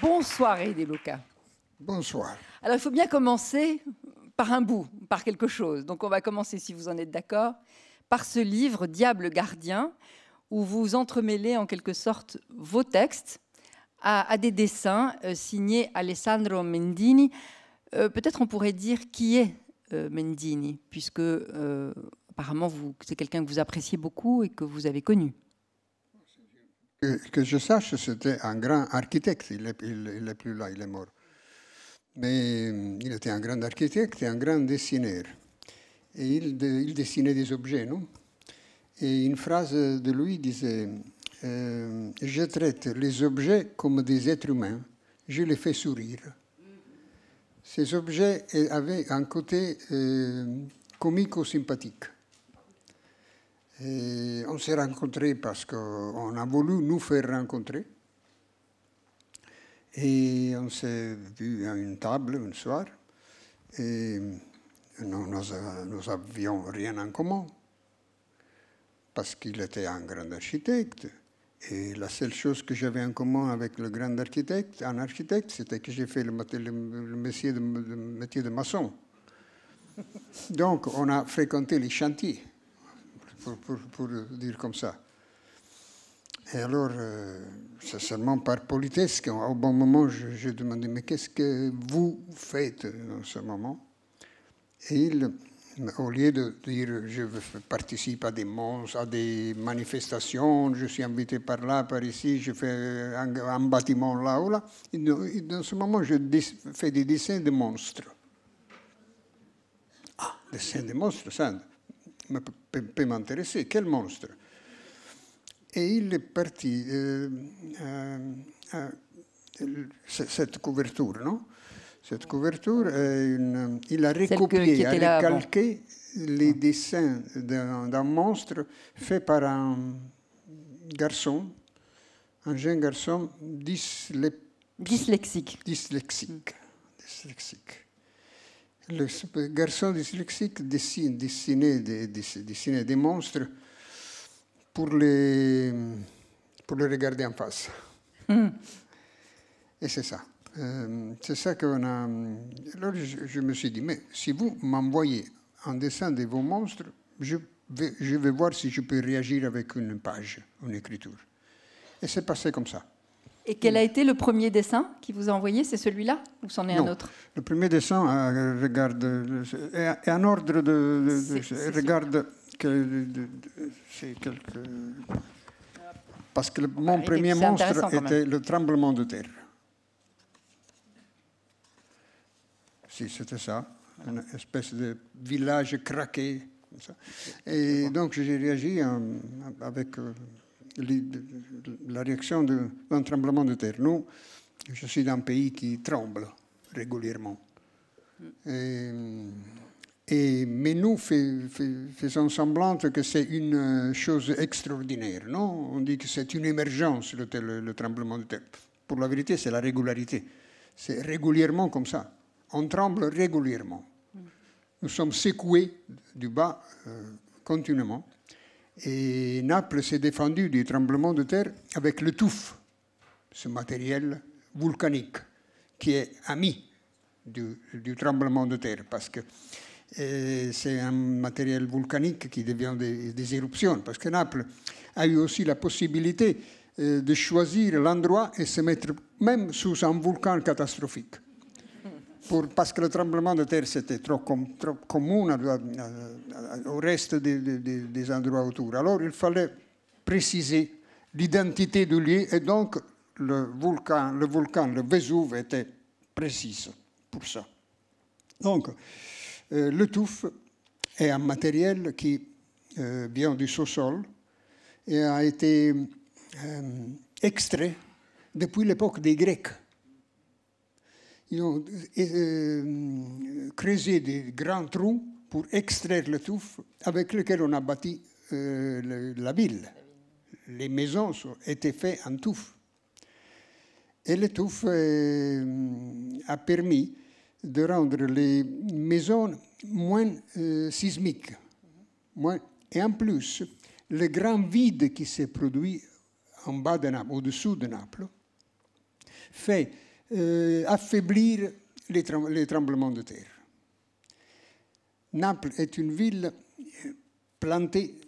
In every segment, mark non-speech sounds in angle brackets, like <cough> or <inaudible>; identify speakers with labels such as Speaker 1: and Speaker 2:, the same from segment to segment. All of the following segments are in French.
Speaker 1: Bonsoir Aidé Bonsoir. Alors il faut bien commencer par un bout, par quelque chose. Donc on va commencer, si vous en êtes d'accord, par ce livre Diable gardien, où vous entremêlez en quelque sorte vos textes à, des dessins euh, signés Alessandro Mendini. Euh, peut-être on pourrait dire qui est euh, Mendini, puisque apparemment c'est quelqu'un que vous appréciez beaucoup et que vous avez connu
Speaker 2: que je sache, c'était un grand architecte. Il n'est est plus là, il est mort. Mais euh, il était un grand architecte et un grand dessinaire Et il, dessinait des objets, non Et une phrase de lui disait euh, Je traite les objets comme des êtres humains, je les fais sourire. Ces objets avaient un côté comique euh, comico-sympathique. Et on s'est rencontrés parce qu'on a voulu nous faire rencontrer. Et on s'est vu à une table un soir. Et nous, nous avions rien en commun. Parce qu'il était un grand architecte. Et la seule chose que j'avais en commun avec le grand architecte, un architecte, c'était que j'ai fait le, métier le métier de maçon. Donc, on a fréquenté les chantiers pour, dire comme ça. Et alors, euh, c'est seulement par politesse qu'au bon moment, j'ai demandé, mais qu'est-ce que vous faites dans ce moment Et il, au lieu de dire, je participe à des monstres, à des manifestations, je suis invité par là, par ici, je fais un, bâtiment là ou là, et dans ce moment, je fais des dessins de monstres. Ah, dessins de monstres, ça me peut m'intéresser, quel monstre Et il est parti, euh, euh, euh, cette couverture, non Cette couverture, il a recopié, il a recalqué les ah. dessins d'un monstre fait par un garçon, un jeune garçon dyslexique. Dyslexique. Dyslexique le garçon dyslexique dessine, dessinait des, des monstres pour les, pour les regarder en face. Hmm. Et c'est ça. Euh, c'est ça qu'on a. Alors je, me suis dit, mais si vous m'envoyez un dessin de vos monstres, je vais, je vais voir si je peux réagir avec une page, une écriture. Et c'est passé comme ça.
Speaker 1: Et quel a été le premier dessin qui vous a envoyé C'est celui-là ou c'en est un autre
Speaker 2: Le premier dessin euh, regarde, un euh, ordre de, regarde que parce que ah, mon premier monstre était le tremblement de terre. Si c'était ça, une espèce de village craqué. Et donc j'ai réagi euh, avec la réaction d'un tremblement de terre. Nous, je suis d'un pays qui tremble régulièrement. Et, mais nous faisons semblant que c'est une chose extraordinaire, non On dit que c'est une émergence, le, tremblement de terre. Pour la vérité, c'est la régularité. C'est régulièrement comme ça. On tremble régulièrement. Nous sommes secoués du bas euh, continuellement. Et Naples s'est défendu du tremblement de terre avec le touffe, ce matériel volcanique qui est ami du, tremblement de terre, parce que euh, c'est un matériel volcanique qui devient des, des, éruptions, parce que Naples a eu aussi la possibilité euh, de choisir l'endroit et se mettre même sous un volcan catastrophique parce que le tremblement de terre, c'était trop, commun au reste des, endroits autour. Alors, il fallait préciser l'identité du lieu et donc le volcan, le volcan, Vésuve était précis pour ça. Donc, euh, le touffe est un matériel qui euh, vient du sous-sol et a été euh, extrait depuis l'époque des Grecs ils ont euh, euh, creusé des grands trous pour extraire le touffe avec lequel on a bâti euh, la ville. Les maisons étaient faites en touffe. Et le touffe a permis de rendre les maisons moins sismiques. Et en plus, le grand vide qui s'est produit en bas de Naples, au-dessous de Naples, fait euh, affaiblir les, tremblements de terre. Naples est une ville euh, plantée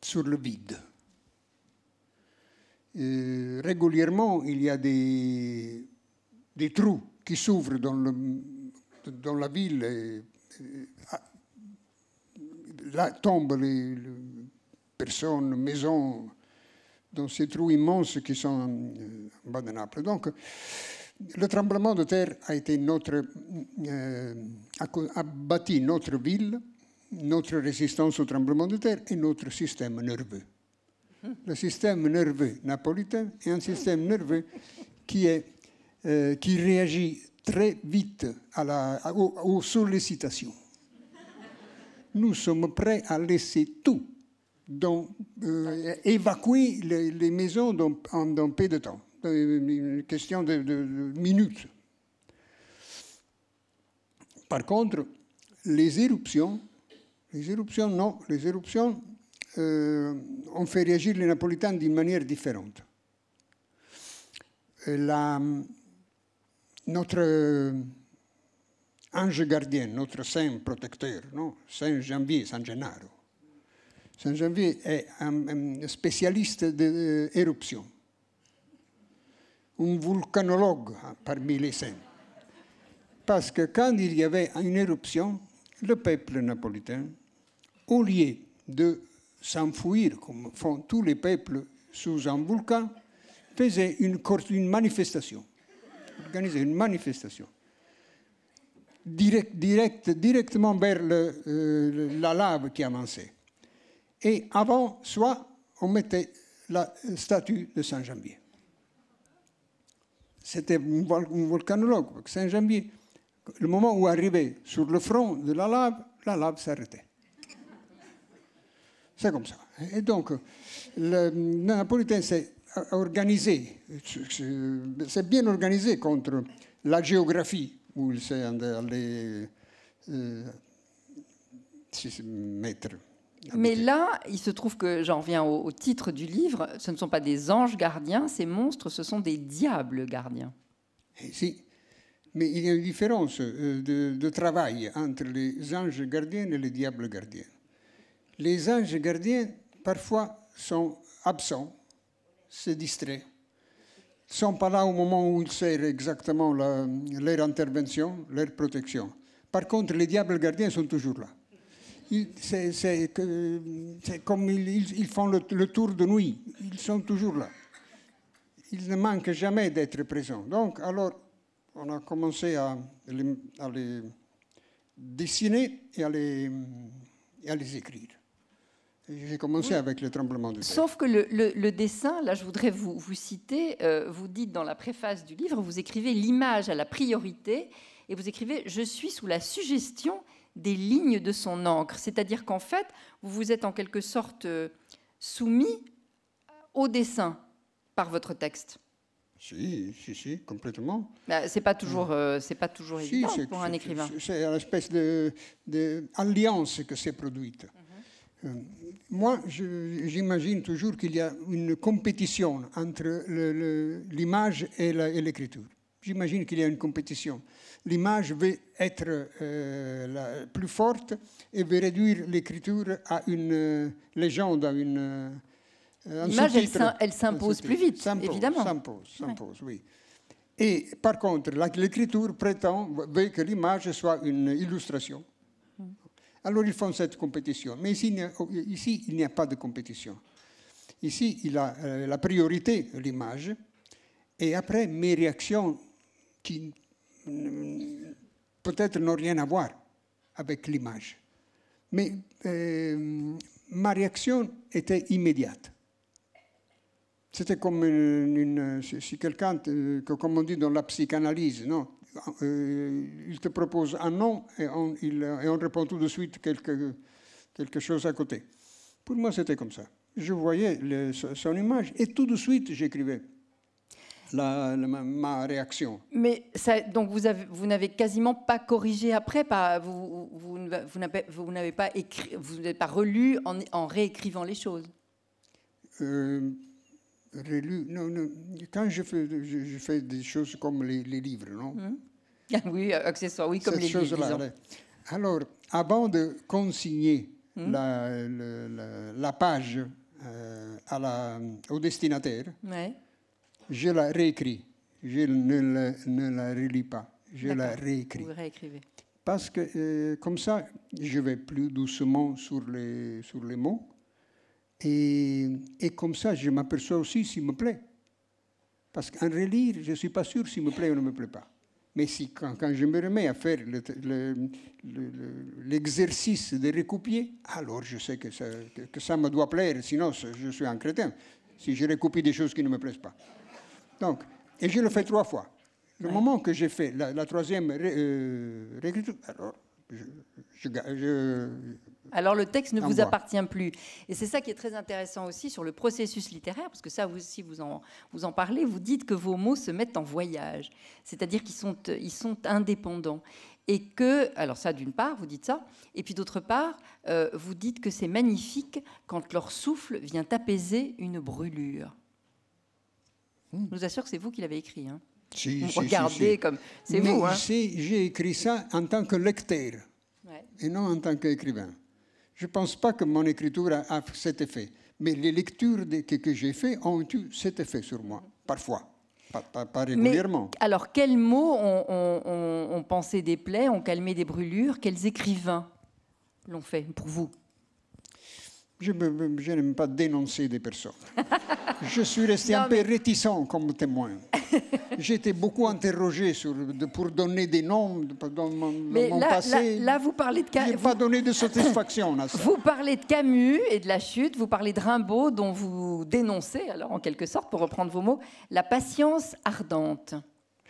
Speaker 2: sur le vide. Euh, régulièrement, il y a des, des trous qui s'ouvrent dans, dans, la ville. Ah, là tombent les, personnes, maisons, dans ces trous immenses qui sont en bas de Naples. Donc, le tremblement de terre a, été notre, euh, bâti notre ville, notre résistance au tremblement de terre et notre système nerveux. Le système nerveux napolitain est un système nerveux qui, est, euh, qui réagit très vite aux, sollicitations. Nous sommes prêts à laisser tout donc, euh, évacuer les, maisons en, dans peu de temps une question de, minutes. Par contre, les éruptions, les éruptions, non, les éruptions euh, ont fait réagir les Napolitains d'une manière différente. notre euh, ange gardien, notre saint protecteur, non Saint Janvier, Saint Gennaro. Saint Janvier est un, spécialiste spécialiste euh, d'éruptions un volcanologue parmi les saints. Parce que quand il y avait une éruption, le peuple napolitain, au lieu de s'enfouir, comme font tous les peuples sous un volcan, faisait une, manifestation, organisait une manifestation directement vers euh, la lave qui avançait. Et avant, soit on mettait la statue de saint jambier c'était un volcanologue, Saint-Jambier. Le moment où arrivait sur le front de la lave, la lave s'arrêtait. C'est comme ça. Et donc, le Napolitain s'est organisé, s'est bien organisé contre la géographie où il s'est allé euh, mettre.
Speaker 1: Mais là, il se trouve que, j'en reviens au, titre du livre, ce ne sont pas des anges gardiens, ces monstres, ce sont des diables gardiens.
Speaker 2: Et eh si, mais il y a une différence euh, de, travail entre les anges gardiens et les diables gardiens. Les anges gardiens, parfois, sont absents, se distraient, ne sont pas là au moment où ils sert exactement leur intervention, leur protection. Par contre, les diables gardiens sont toujours là c'est comme ils, font le, tour de nuit. Ils sont toujours là. Ils ne manquent jamais d'être présents. Donc, alors, on a commencé à les, dessiner et à les, à les écrire. J'ai commencé avec le tremblement
Speaker 1: de terre. Sauf que le, dessin, là je voudrais vous, vous citer, euh, vous dites dans la préface du livre, vous écrivez l'image à la priorité et vous écrivez Je suis sous la suggestion des lignes de son encre. C'est-à-dire qu'en fait, vous vous êtes en quelque sorte euh, soumis au dessin par votre texte.
Speaker 2: Si, si, si, complètement.
Speaker 1: Bah, c'est pas toujours, euh, c'est pas toujours évident pour un écrivain.
Speaker 2: C'est l'espèce de, de, que s'est produite. Mhm. Euh, moi, j'imagine toujours qu'il y a une compétition entre l'image et l'écriture. J'imagine qu'il y a une compétition l'image veut être euh, plus forte et veut réduire l'écriture à une euh, légende, à une. Euh, l'image, elle s'impose plus vite, évidemment. S'impose, s'impose, oui. Et par contre, l'écriture prétend veut que l'image soit une illustration. Mm. Alors ils font cette compétition. Mais ici, oh, ici il n'y a pas de compétition. Ici, il a la priorité, l'image. Et après, mes réactions qui peut-être n'ont rien à voir avec l'image. Mais euh, ma réaction était immédiate. C'était comme une, si quelqu'un, comme on dit dans la psychanalyse, non euh, il te propose un nom et on, répond tout de suite quelque, quelque chose à côté. Pour moi, c'était comme ça. Je voyais son image et tout de suite, j'écrivais la, ma réaction.
Speaker 1: Mais donc vous, vous n'avez quasiment pas corrigé après, vous, vous, n'avez, vous n'avez pas écrit, vous n'êtes pas relu en, réécrivant les choses.
Speaker 2: Euh, relu, non, quand je fais, des choses comme les, livres, non
Speaker 1: mmh. <laughs> Oui, accessoires, oui, comme les livres.
Speaker 2: alors, avant de consigner mmh. la, page euh, à la, au destinataire. Je la réécris. Je ne la, relis pas. Je la réécris. Vous réécrivez. Parce que euh, comme ça, je vais plus doucement sur les, sur les mots. Et, et comme ça, je m'aperçois aussi s'il me plaît. Parce qu'en relire, je ne suis pas sûr s'il me plaît ou ne me plaît pas. Mais si, quand, je me remets à faire l'exercice de recopier, alors je sais que ça, que ça me doit plaire, sinon je suis un crétin, si je recopie des choses qui ne me plaisent pas et je le fais trois fois. Le moment que j'ai fait la, troisième euh,
Speaker 1: alors, le texte ne vous appartient plus. Et c'est ça qui est très intéressant aussi sur le processus littéraire, parce que ça vous aussi vous en, vous en parlez, vous dites que vos mots se mettent en voyage, c'est-à-dire qu'ils sont, ils sont indépendants. Et que, alors ça d'une part, vous dites ça, et puis d'autre part, euh, vous dites que c'est magnifique quand leur souffle vient apaiser une brûlure. Hmm. Je vous assure que c'est vous qui l'avez écrit. Hein.
Speaker 2: Si, regardez comme. C'est vous. Hein. j'ai écrit ça en tant que lecteur et non en tant qu'écrivain. Je ne pense pas que mon écriture a, cet effet. Mais les lectures que, j'ai faites ont eu cet effet sur moi, parfois. Pas, régulièrement.
Speaker 1: alors, quels mots ont, on, pensé des plaies, ont calmé des brûlures Quels écrivains l'ont fait pour vous
Speaker 2: je, n'aime pas dénoncer des personnes. <laughs> je suis resté un peu réticent comme témoin. <laughs> J'étais beaucoup interrogé sur, pour donner des noms mon, mais là, passé. Là, là, vous parlez de Camus. Vous... pas donné
Speaker 1: de <laughs> satisfaction Vous parlez de Camus et de la chute, vous parlez de Rimbaud, dont vous dénoncez, alors en quelque sorte, pour reprendre vos mots, la patience ardente.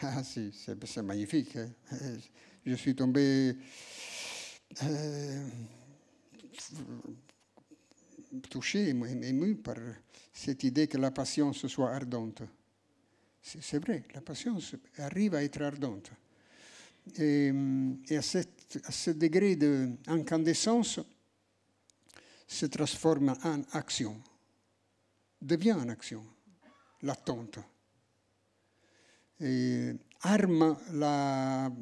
Speaker 2: Ah, si, c'est magnifique. Hein. Euh, je suis tombé. Euh, touché, ému par euh, cette idée que la patience soit ardente. C'est vrai, la patience arrive à être ardente. Et, hum, à, ce degré d'incandescence se transforme en action, devient en action, l'attente. arme la,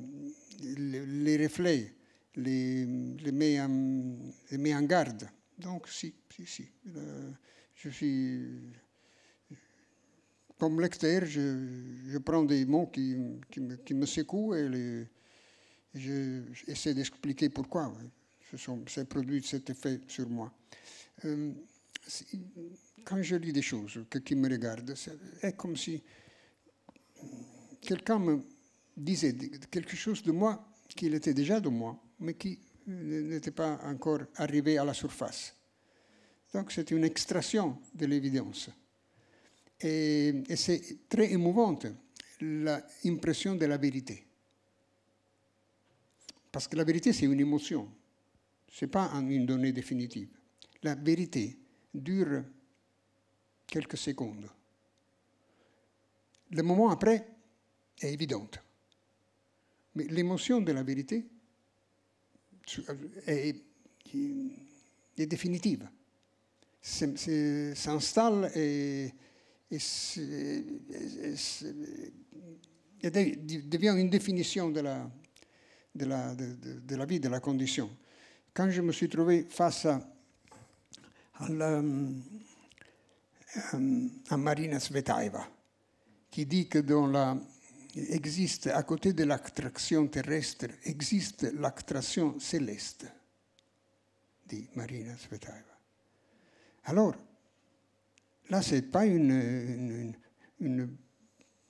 Speaker 2: les, reflets, les, les, les met en garde. Donc, si, si, si. Euh, je suis. Comme lecteur, je, je, prends des mots qui, qui, me, secouent et j'essaie d'expliquer pourquoi ça hein. ce sont, produit cet effet sur moi. Euh, quand je lis des choses que, qui me regardent, c'est comme si quelqu'un me disait quelque chose de moi qu'il était déjà de moi, mais qui n'était pas encore arrivé à la surface. Donc c'est une extraction de l'évidence. Et, c'est très émouvante l'impression de la vérité. Parce que la vérité, c'est une émotion. Ce n'est pas une donnée définitive. La vérité dure quelques secondes. Le moment après est évident. Mais l'émotion de la vérité è, è eh, eh, eh, definitiva. S'installa e, e, devient une définition de la, vie, de la condition. Quand je me suis trouvé face à um, um, Marina Svetaeva, qui dit que dans la, existe, à côté de l'attraction terrestre, existe l'attraction céleste, dit Marina Svetaeva. Alors, là, ce n'est pas une,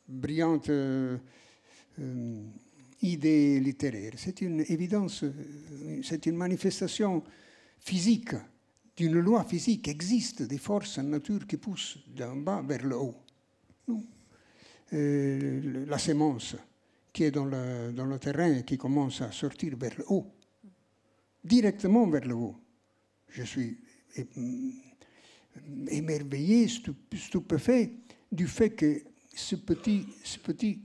Speaker 2: brillante euh, euh, idée littéraire, c'est une évidence, euh, c'est une manifestation physique d'une loi physique. Existe des forces en nature qui poussent d'en bas vers le haut. Non euh, la sémence qui est dans le, terrain et qui commence à sortir vers le haut, directement vers le haut. Je suis émerveillé, stupéfait du fait que ce petit, ce petit,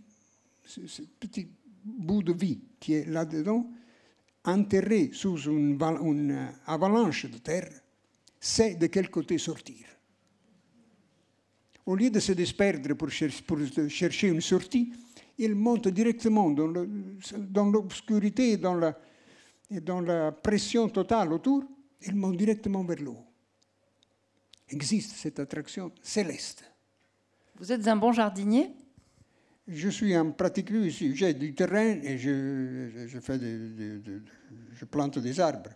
Speaker 2: ce petit bout de vie qui est là-dedans, enterré sous une avalanche de terre, sait de quel côté sortir. Au lieu de se disperdre pour, chercher une sortie, il monte directement dans l'obscurité et, dans la, et dans la pression totale autour, il monte directement vers le haut. Existe cette attraction
Speaker 1: céleste. Vous êtes un bon jardinier
Speaker 2: Je suis un pratiqueux ici. J'ai du terrain et je, fais je plante des arbres.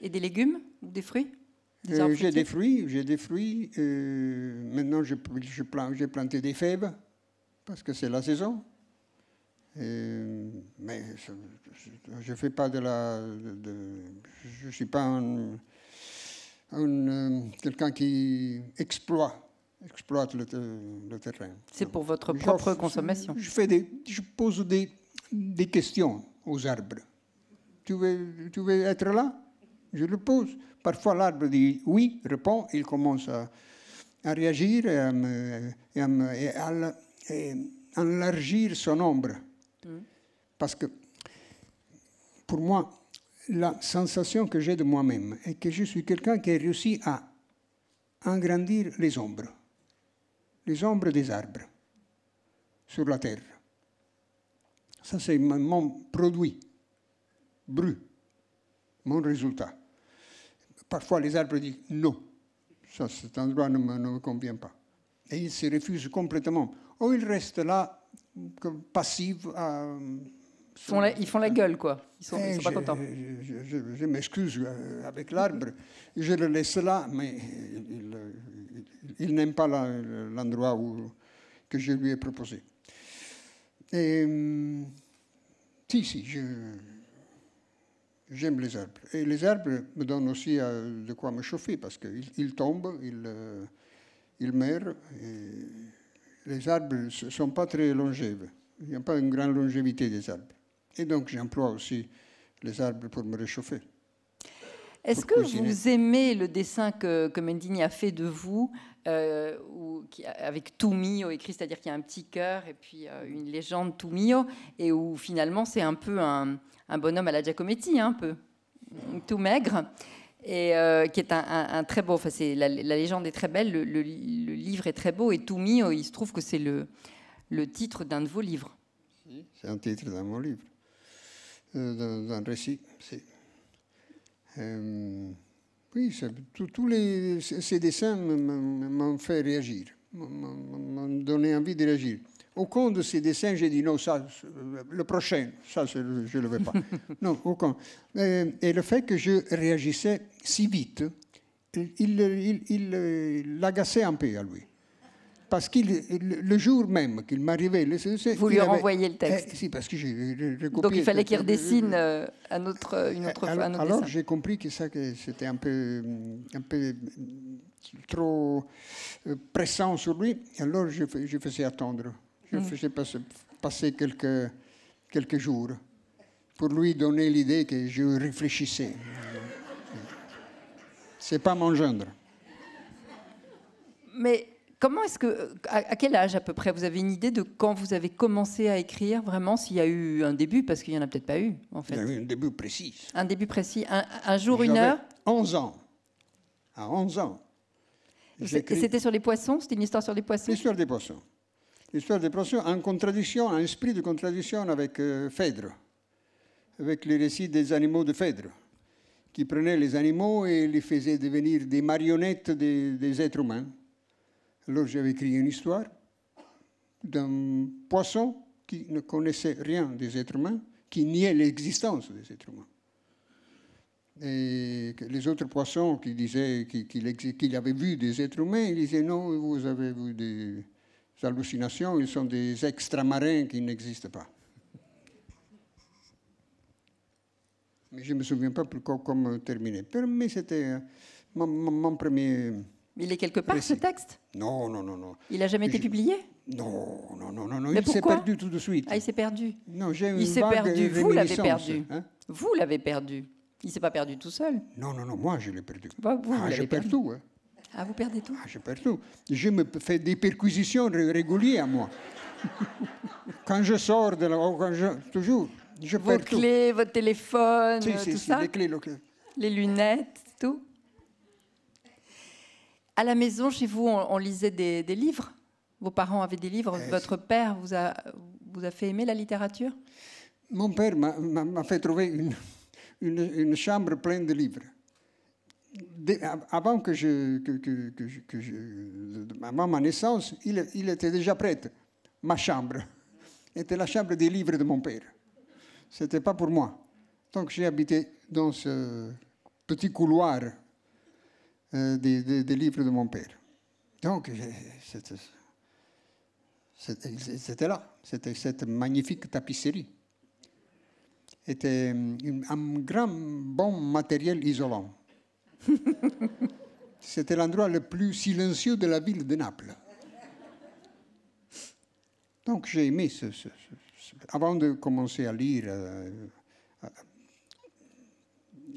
Speaker 1: Et des légumes des fruits euh, j'ai des
Speaker 2: fruits, j'ai des fruits. Euh, maintenant, j'ai je, planté des fèves parce que c'est la saison. Euh, mais je ne fais pas de la. je ne suis pas quelqu'un qui exploite, exploite le, terrain. C'est pour votre propre consommation. Je, fais des, pose des, des questions aux arbres. Tu veux, tu veux être là je le pose. Parfois, l'arbre dit oui, répond, il commence à, réagir et à, enlargir son ombre. Mm. Parce que, pour moi, la sensation que j'ai de moi-même est que je suis quelqu'un qui a réussi à engrandir les ombres, les ombres des arbres sur la terre. Ça, c'est mon produit brut, mon résultat. Parfois, les arbres disent non, ça, cet endroit ne me, convient pas. Et ils se refusent complètement. Ou ils restent là,
Speaker 1: passifs. Euh, ils, font la, ils font la gueule, quoi.
Speaker 2: Ils sont, sont pas eh, contents. Je, m'excuse euh, avec l'arbre. Je le laisse là, mais il, n'aime pas l'endroit que je lui ai proposé. Et, hum, si, si, je, j'aime les arbres. Et les arbres me donnent aussi euh, de quoi me chauffer parce qu'ils tombent, ils, euh, ils meurent. les arbres ne sont pas très longèves. Il n'y a pas une grande longévité des arbres. Et donc j'emploie aussi les arbres pour me réchauffer.
Speaker 1: Est-ce que vous aimez le dessin que, Mendini a fait de vous, euh, qui, avec Tumio écrit, c'est-à-dire qu'il y a un petit cœur et puis euh, une légende Tumio, et où finalement c'est un peu un, bonhomme à la Giacometti, un peu tout maigre, et euh, qui est un, très beau. Enfin, la, légende est très belle, le, livre est très beau, et Tumio, il se trouve que c'est le, titre d'un de vos livres.
Speaker 2: C'est un titre d'un mon livre, d'un récit. C'est euh, oui, tous les, ces dessins m'ont fait réagir, m'ont donné envie de réagir. Au compte de ces dessins, j'ai dit non, ça, le prochain, ça, je ne le veux pas. <laughs> non, au euh, Et, le fait que je réagissais si vite, il, il euh, l'agaçait un peu à lui parce que le jour même qu'il m'arrivait Vous lui renvoyez le eh, texte. si, parce que j'ai Donc il fallait qu'il redessine
Speaker 1: euh, un autre, euh, une autre eh, Alors, alors
Speaker 2: j'ai compris que ça, que c'était un peu, un peu euh, trop pressant sur lui. Alors je, faisais attendre. Je mm. faisais passer, quelques, quelques jours pour lui donner l'idée que je réfléchissais. C'est pas mon gendre.
Speaker 1: Mais Comment est-ce que, euh, à, quel âge à peu près, vous avez une idée de quand vous avez commencé à écrire vraiment, s'il y a eu un début, parce qu'il n'y en a peut-être pas eu, en fait. Il y a eu un début précis. Un début précis, un, jour, une heure 11 ans. À 11 ans. c'était
Speaker 2: sur les poissons C'était une histoire sur les poissons L'histoire des poissons. L'histoire des poissons en contradiction, en esprit de contradiction avec euh, Phèdre, avec les récits des animaux de Phèdre, qui prenait les animaux et les faisait devenir des marionnettes des êtres humains. Alors j'avais écrit une histoire d'un poisson qui ne connaissait rien des êtres humains, qui niait l'existence des êtres humains. Et les autres poissons qui disaient qu'il avait vu des êtres humains, ils disaient non, vous avez vu des hallucinations, ils sont des extramarins qui n'existent pas. Mais je ne me souviens pas plus comment terminer. Mais c'était euh, mon premier
Speaker 1: il est quelque part, ce texte
Speaker 2: Non, non, non, non. Il n'a jamais été publié Non, non, non, non. il s'est perdu
Speaker 1: tout de suite. Ah, il s'est perdu Non, j'ai Il s'est perdu. Vous l'avez perdu. Hein. Vous l'avez perdu. Il s'est pas perdu tout seul Non, non, non, moi je l'ai perdu. Bah, ah, je perds tout. Hein. Ah, vous perdez tout ah, Je perds
Speaker 2: tout. Je me fais des perquisitions régulières, moi. <laughs> quand je sors de là, oh, quand je, toujours, je Vos clés,
Speaker 1: votre téléphone, si, euh, tout ça les, clés, le... les lunettes, tout à la maison, chez vous, on, lisait des, livres. Vos parents avaient des livres. Eh, Votre père vous a, vous a fait aimer la littérature
Speaker 2: Mon père m'a fait trouver une, chambre pleine de livres. avant que je, ma naissance, il, il était déjà prêt. Ma chambre était la chambre des livres de mon père. C'était pas pour moi. Donc j'ai habité dans ce petit couloir euh, des, livres de mon père. Donc, c'était là, c'était cette magnifique tapisserie. C'était euh, un grand, bon matériel isolant. <laughs> c'était l'endroit le plus silencieux de la ville de Naples. Donc j'ai aimé ce, Avant de commencer à lire, euh,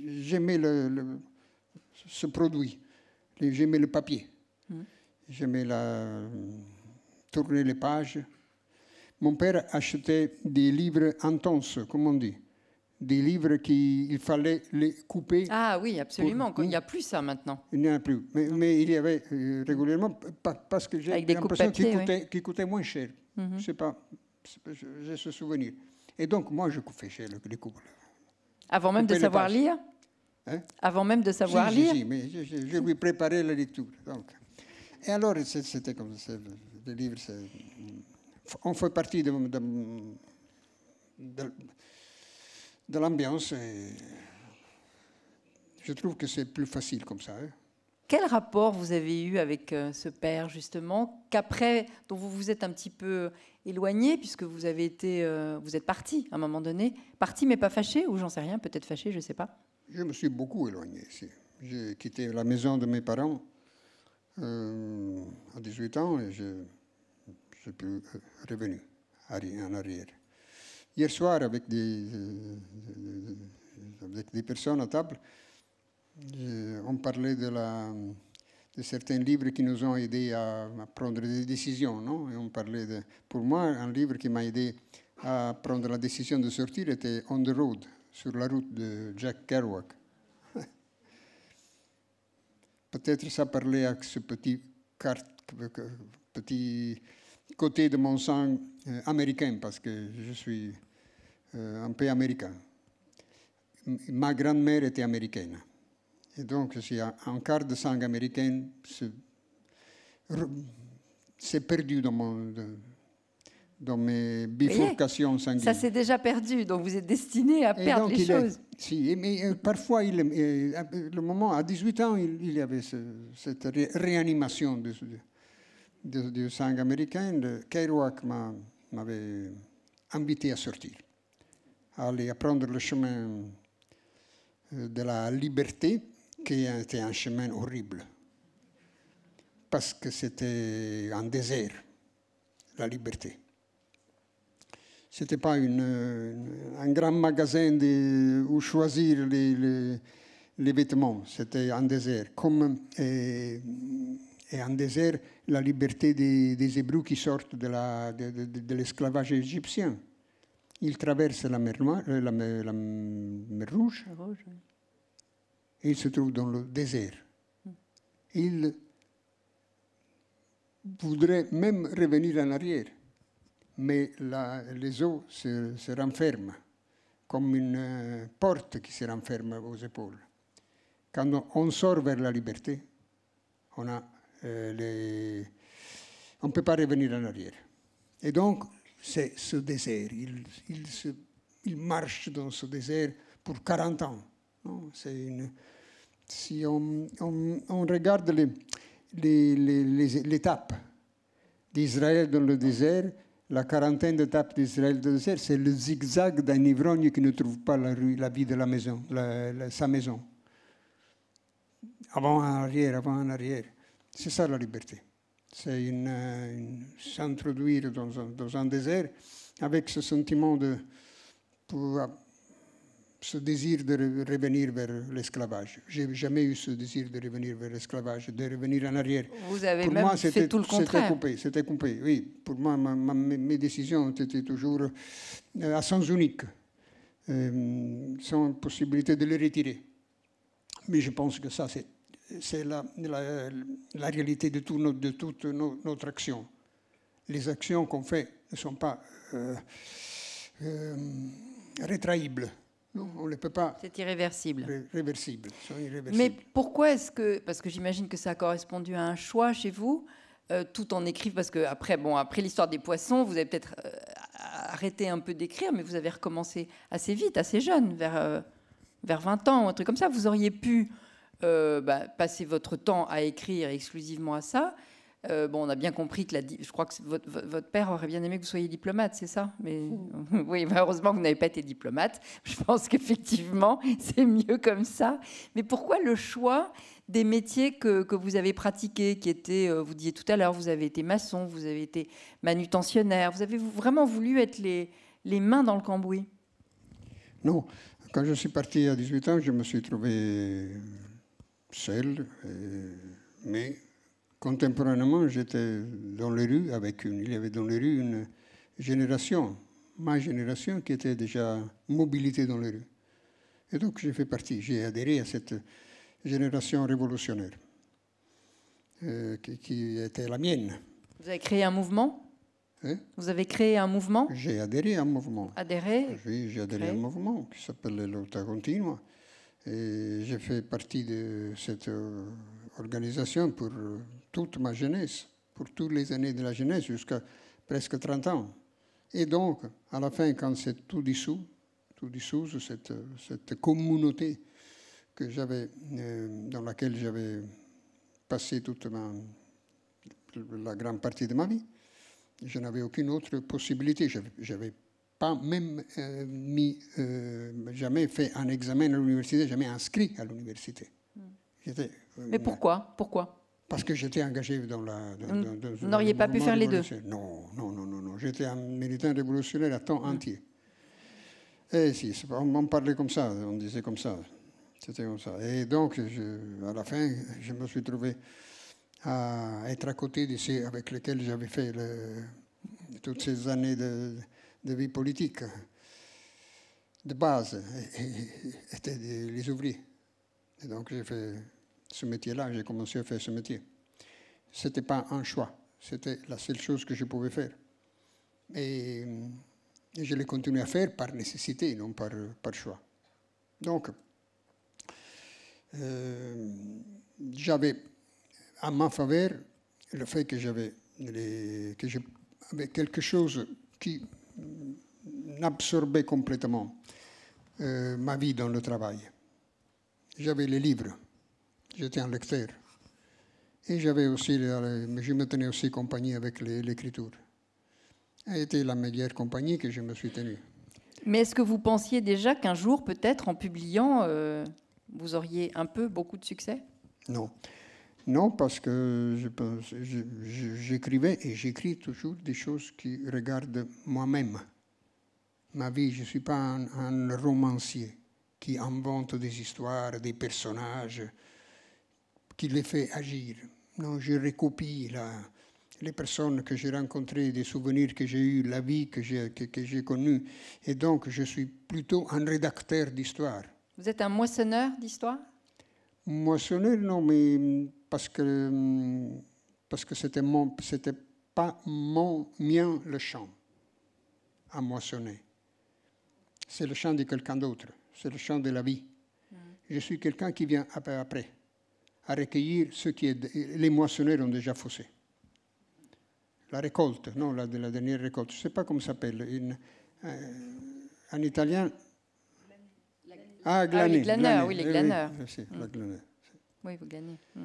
Speaker 2: j'aimais le ce produit. J'aimais le papier. Mm. J'aimais la... Euh, tourner les pages. Mon père achetait des livres intenses, comme on dit. Des livres qu'il fallait les
Speaker 1: couper. Ah oui, absolument. Il n'y a plus ça maintenant.
Speaker 2: Il n'y en a plus. Mais, mm. il y avait euh, régulièrement, parce que j'ai l'impression qu'il coûtait, moins cher. Je ne sais pas. J'ai ce souvenir. Et donc, moi, je coupais chez les couples. Avant même de savoir lire Hein? Avant même de savoir lire je, lui préparais la lecture. Donc. Et alors, c'était comme ça. Le livre, on fait partie de, de, l'ambiance.
Speaker 1: Je trouve que c'est plus facile comme ça. Hein. quel rapport vous avez eu avec euh, ce père justement qu'après dont vous vous êtes un petit peu éloigné puisque vous avez été euh, vous êtes parti à un moment donné parti mais pas fâché ou j'en sais rien peut-être fâché je sais pas
Speaker 2: je me suis beaucoup éloigné J'ai quitté la maison de mes parents euh, à 18 ans et je ne suis plus euh, revenu en arrière. Hier soir, avec des, euh, des personnes à table, on parlait de, la, de, certains livres qui nous ont aidés à, prendre des décisions. Non et on parlait pour moi, un livre qui m'a aidé à prendre la décision de sortir était On the Road sur la route de Jack Kerouac. <laughs> Peut-être ça parlait à ce petit, petit côté de mon sang euh, américain, parce que je suis euh, un peu américain. Ma grand-mère était américaine. Et donc, si un quart de sang américain s'est perdu dans mon, dans mes bifurcations sanguines. Ça s'est
Speaker 1: déjà perdu, donc vous êtes destiné à perdre les choses. mais euh, parfois,
Speaker 2: euh, le moment, à 18 ans, il, y avait cette réanimation du, sang américain. Kairouac Kerouac m'avait invité à sortir, à aller à prendre le chemin euh, de la liberté, qui était un chemin horrible, parce que c'était un désert, la liberté c'était pas un grand magasin où choisir les, vêtements, c'était un désert. Comme euh, et, un désert, la liberté des, Hébreux qui sortent de, l'esclavage égyptien. Ils traversent la mer, euh, la, mer Rouge, et ils se trouvent dans le désert. Hmm. Ils voudraient même revenir en arrière mais les eaux se, renferment, comme une euh, porte qui se renferme aux épaules. Quand on sort vers la liberté, on euh, ne peut pas revenir en arrière. Et donc, c'est ce désert. Il, il, marche dans ce désert pour 40 ans. si on, regarde l'étape les, d'Israël dans le désert, la quarantaine d'étapes d'Israël de désert, c'est le zigzag d'un ivrogne qui ne trouve pas la, rue, la vie de la maison, sa maison. Avant en arrière, avant en arrière. C'est ça la liberté. C'est une, euh, s'introduire dans un, désert avec ce sentiment de, ce désir de revenir vers l'esclavage. J'ai jamais eu ce désir de revenir vers l'esclavage, de revenir en arrière. Vous avez pour même moi, fait tout le contraire. C'était coupé, c'était coupé. Oui, pour moi, mes décisions étaient toujours euh, à sens unique, euh, sans possibilité de les retirer. Mais je pense que ça, c'est la, la, réalité de, de toute notre action. Les actions qu'on fait ne sont pas euh, euh rétrahibles
Speaker 1: on ne peut pas. C'est irréversible.
Speaker 2: réversible, Mais
Speaker 1: pourquoi est-ce que, parce que j'imagine que ça a correspondu à un choix chez vous, euh, tout en écrivant, parce que après, bon, après l'histoire des poissons, vous avez peut-être euh, arrêté un peu d'écrire, mais vous avez recommencé assez vite, assez jeune, vers euh, vers 20 ans, ou un truc comme ça. Vous auriez pu bah, passer votre temps à écrire exclusivement à ça, euh, bon, on a bien compris que je crois que votre, père aurait bien aimé que vous soyez diplomate, c'est ça Mais <laughs> oui, bah, heureusement que vous n'avez pas été diplomate. Je pense qu'effectivement, <laughs> c'est mieux comme ça. Mais pourquoi le choix des métiers que, que vous avez pratiqués, qui étaient, euh, vous disiez tout à l'heure, vous avez été maçon, vous avez été manutentionnaire, vous avez vraiment voulu être les, les mains dans le cambouis
Speaker 2: Non. Quand je suis parti à 18 ans, je me suis trouvé seul, euh, mais Contemporainement, j'étais dans les rues avec une. Il y avait dans les rues une génération, ma génération, qui était déjà mobilisée dans les rues. Et donc j'ai fait partie, j'ai adhéré à cette génération révolutionnaire, euh, qui, était la mienne.
Speaker 1: Vous avez créé un mouvement hein? Vous avez créé un mouvement
Speaker 2: J'ai adhéré à un mouvement. Adhéré ah Oui, j'ai adhéré à un mouvement qui s'appelle l'Auta Continua. Et j'ai fait partie de cette euh, organisation pour euh, toute ma jeunesse, pour toutes les années de la jeunesse, jusqu'à presque 30 ans. Et donc, à la fin, quand c'est tout dissous, tout dissous, cette, communauté que j'avais, euh, dans laquelle j'avais passé toute ma, la grande partie de ma vie, je n'avais aucune autre possibilité. J'avais pas même euh, mis, euh, jamais fait un examen à l'université, jamais inscrit à l'université. Hmm. Mais pourquoi Pourquoi parce que j'étais engagé dans la. vous n'auriez pas pu faire les deux Non, non, non, non. non. J'étais un militant révolutionnaire à temps entier. Et si, on parlait comme ça, on disait comme ça. C'était comme ça. Et donc, à la fin, je me suis trouvé à être à côté de ceux avec lesquels j'avais fait le, toutes ces années de, vie politique, de base, et, étaient les ouvriers. Et donc, j'ai fait ce métier-là, j'ai commencé à faire ce métier. Ce n'était pas un choix, c'était la seule chose que je pouvais faire. Et, je l'ai continué à faire par nécessité, non par, par choix. Donc, euh, j'avais à ma faveur le fait que j'avais que j'avais quelque chose qui absorbait complètement euh, ma vie dans le travail. J'avais les livres J'étais un lecteur. Et j'avais aussi, je me tenais aussi compagnie avec l'écriture. A été la meilleure compagnie que je me suis tenue.
Speaker 1: Mais est-ce que vous pensiez déjà qu'un jour, peut-être, en publiant, euh, vous auriez un peu, beaucoup de succès
Speaker 2: Non. Non, parce que j'écrivais et j'écris toujours des choses qui regardent moi-même. Ma vie, je ne suis pas un, romancier qui invente des histoires, des personnages qui les fait agir. Non, je recopie les personnes que j'ai rencontrées, des souvenirs que j'ai eus, la vie que j'ai que, que connue. Et donc, je suis plutôt un rédacteur d'histoire.
Speaker 1: Vous êtes un moissonneur d'histoire
Speaker 2: Moissonneur, non, mais mm, parce que mm, parce que c'était c'était pas mon mien le champ à moissonner. C'est le champ de quelqu'un d'autre. C'est le champ de la vie. Mm. Je suis quelqu'un qui vient après. après à recueillir ce qui est. Les moissonneurs ont déjà faussé. La récolte, non, la, la dernière récolte, je ne sais pas comment ça s'appelle. en euh, italien. Ah, ah glaner. Ah, oui, oui, les mm. glaneurs.
Speaker 1: Oui, vous gagnez. Mm.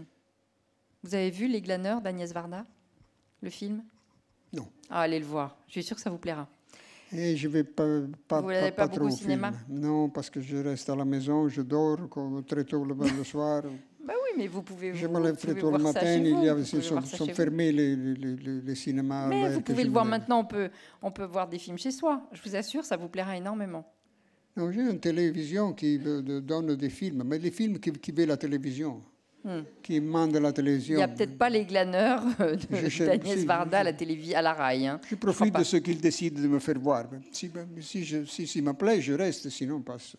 Speaker 1: Vous avez vu Les Glaneurs d'Agnès Varda, le film Non. Ah, allez le voir, je suis sûr que ça vous plaira. Et eh, je
Speaker 2: vais pas, pas, vous pas, pas, pas beaucoup au cinéma Non, parce que je reste à la maison, je dors très tôt le soir. <laughs>
Speaker 1: mais vous pouvez. Je me lève très tôt le matin, il sont, fermés
Speaker 2: les, cinémas. Mais vous pouvez le voir maintenant,
Speaker 1: on peut, on peut voir des films chez soi. Je vous assure, ça vous plaira énormément.
Speaker 2: j'ai une télévision qui donne des films, mais les films qui, qui veulent la télévision. Hmm. qui émanent la télévision. Il n'y a
Speaker 1: peut-être pas les glaneurs euh, d'Agnès Varda à la, télévision à la rail. Hein. Je profite de ce
Speaker 2: qu'il décide de me faire voir. Si, si, si, si, plaît, je reste, sinon passe.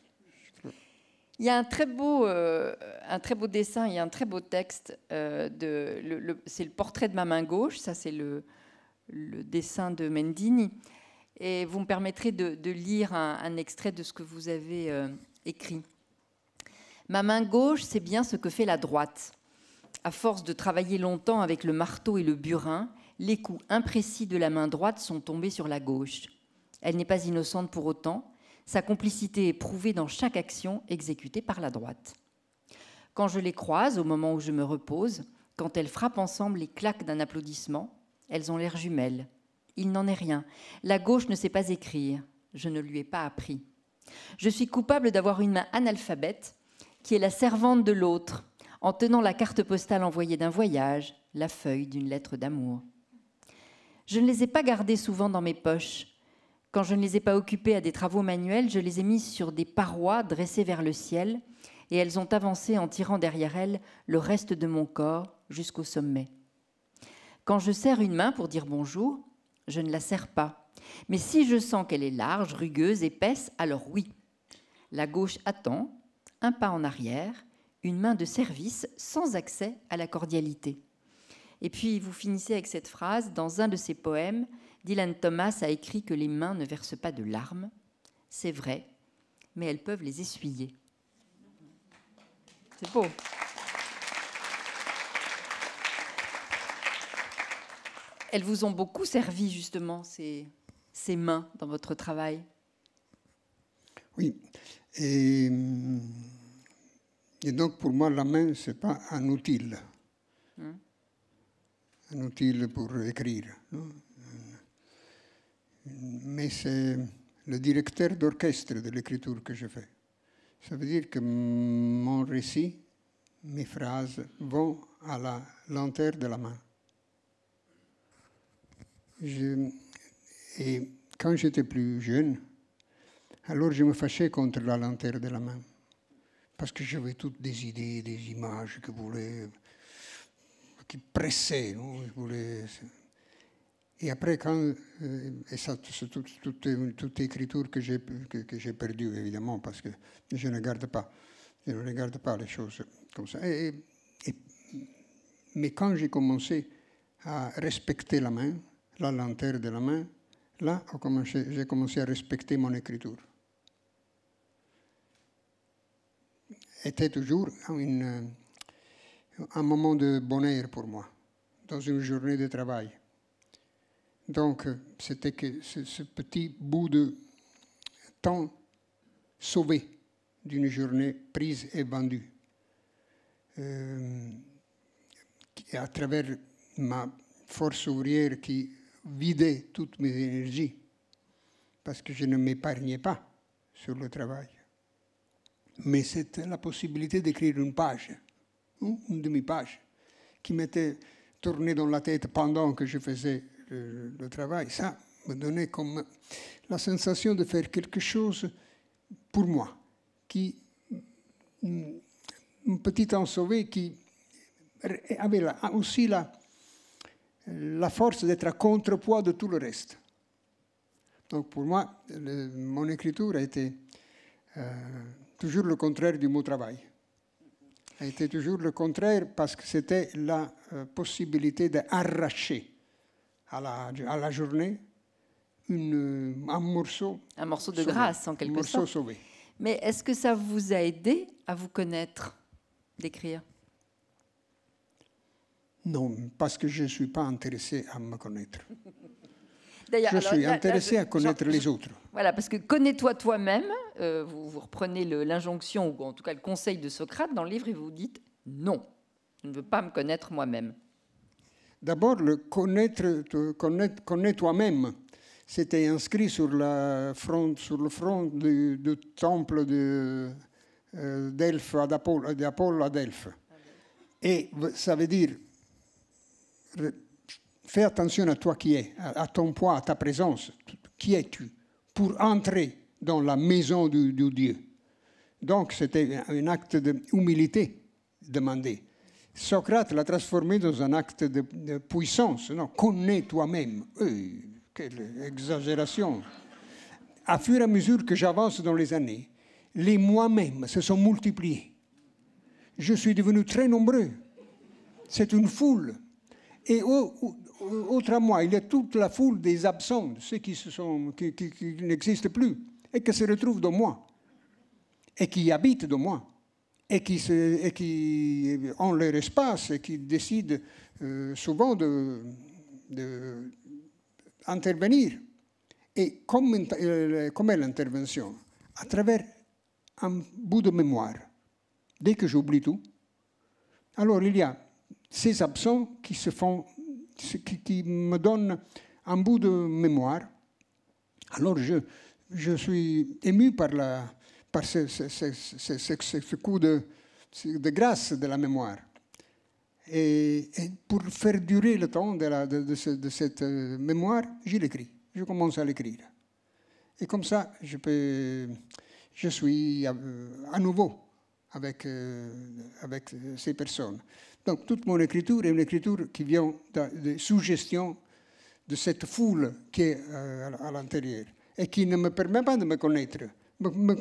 Speaker 1: Il y a un très beau, euh, un très beau dessin, il y a un très beau texte. Euh, de, le, c'est le portrait de ma main gauche, ça c'est le, dessin de Mendini. Et vous me permettrez de, lire un, extrait de ce que vous avez euh, écrit. Ma main gauche, c'est bien ce que fait la droite. À force de travailler longtemps avec le marteau et le burin, les coups imprécis de la main droite sont tombés sur la gauche. Elle n'est pas innocente pour autant sa complicité est prouvée dans chaque action exécutée par la droite. Quand je les croise, au moment où je me repose, quand elles frappent ensemble les claques d'un applaudissement, elles ont l'air jumelles. Il n'en est rien. La gauche ne sait pas écrire. Je ne lui ai pas appris. Je suis coupable d'avoir une main analphabète qui est la servante de l'autre, en tenant la carte postale envoyée d'un voyage, la feuille d'une lettre d'amour. Je ne les ai pas gardées souvent dans mes poches, quand je ne les ai pas occupées à des travaux manuels, je les ai mises sur des parois dressées vers le ciel, et elles ont avancé en tirant derrière elles le reste de mon corps jusqu'au sommet. Quand je serre une main pour dire bonjour, je ne la serre pas. Mais si je sens qu'elle est large, rugueuse, épaisse, alors oui. La gauche attend, un pas en arrière, une main de service sans accès à la cordialité. Et puis vous finissez avec cette phrase dans un de ses poèmes Dylan Thomas a écrit que les mains ne versent pas de larmes. C'est vrai, mais elles peuvent les essuyer. C'est beau. Elles vous ont beaucoup servi justement, ces, mains, dans votre travail.
Speaker 2: Oui. Et, donc pour moi, la main, ce n'est pas un outil. Hmm. Un outil pour écrire mais c'est le directeur d'orchestre de l'écriture que je fais. Ça veut dire que mon récit, mes phrases vont à la lanterne de la main. et quand j'étais plus jeune, alors je me fâchais contre la lanterne de la main. Parce que j'avais toutes des idées, des images que voulais, qui pressaient. je voulais, et après, quand, euh, et ça, c'est toute, écriture que j'ai, que, perdue, évidemment, parce que je ne pas, je ne regarde pas les choses comme ça. mais quand j'ai commencé à respecter la main, la lanterne de la main, là, j'ai commencé à respecter mon écriture. C'était toujours un moment de bonheur pour moi, dans une journée de travail. Donc, euh, c'était que ce, petit bout de temps sauvé d'une journée prise et vendue. Euh, à travers ma force ouvrière qui vidait toutes mes énergies, parce que je ne m'épargnais pas sur le travail. Mais c'était la possibilité d'écrire une page, une demi-page, qui m'était tournée dans la tête pendant que je faisais le, travail, ça me donnait comme la sensation de faire quelque chose pour moi, qui, mm, un petit ensauvé qui avait aussi la, la force d'être à contrepoids de tout le reste. Donc pour moi, mon écriture a été euh, toujours le contraire du mot travail. A été toujours le contraire parce que c'était la euh, possibilité d'arracher à la, journée une, un morceau.
Speaker 1: Un morceau de grâce, en quelque sorte. Mais est-ce que ça vous a aidé à vous connaître, d'écrire
Speaker 2: Non, parce que je ne suis pas intéressé à me connaître.
Speaker 1: <laughs> D'ailleurs, je suis intéressé à connaître les autres. Voilà, parce que connais-toi toi-même, euh, vous, vous, reprenez l'injonction, ou en tout cas le conseil de Socrate dans le livre, et vous dites non, je ne veux pas me connaître moi-même. D'abord, le
Speaker 2: connaître, toi-même. C'était inscrit sur, le front du, temple de, euh, euh, à Delphes. Et ça veut dire fais attention à toi qui es, à, ton poids, à ta présence. Qui es-tu pour entrer dans la maison du, du Dieu Donc c'était un acte d'humilité demandé. Socrate l'a transformé dans un acte de, puissance. Non, connais toi-même. quelle exagération. À fur et à mesure que j'avance dans les années, les moi-même se sont multipliés. Je suis devenu très nombreux. C'est une foule. Et autre à moi, il y a toute la foule des absents, ceux qui, qui n'existent plus, et qui se retrouvent dans moi, et qui habitent dans moi et qui, qui ont leur espace et qui décident euh, souvent d'intervenir. De, et comment euh, comme est l'intervention À travers un bout de mémoire. Dès que j'oublie tout, alors il y a ces absents qui se font, qui me donnent un bout de mémoire. Alors je, je suis ému par la, par ce, coup de, grâce de la mémoire. Et, pour faire durer le temps de, cette euh, mémoire, je l'écris. Je commence à l'écrire. Et comme ça, je, peux, je suis euh, à, nouveau avec, euh, avec ces personnes. Donc toute mon écriture est une écriture qui vient des suggestions de cette foule qui est à l'intérieur et qui ne me permet pas de me connaître me, me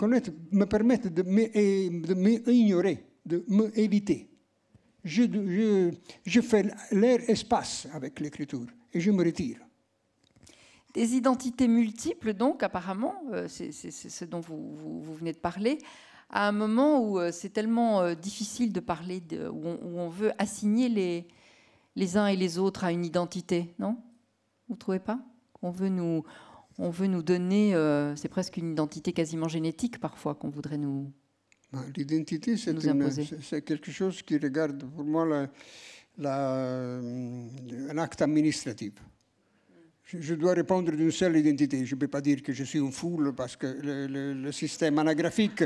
Speaker 2: me de m'ignorer, de m'éviter. Je, je, fais l'air-espace avec
Speaker 1: l'écriture et je me retire. Des identités multiples, donc, apparemment, euh, c'est ce dont vous, venez de parler, à un moment où euh, c'est tellement euh, difficile de parler, de, où, on, veut assigner les, les uns et les autres à une identité, non Vous ne trouvez pas on veut nous, on veut nous donner, euh, c'est presque une identité quasiment génétique parfois qu'on voudrait nous bah, L'identité, c'est,
Speaker 2: quelque chose qui regarde pour moi la, euh, un acte administratif. Je, dois répondre d'une seule identité. Je ne peux pas dire que je suis un foule parce que le, système anagraphique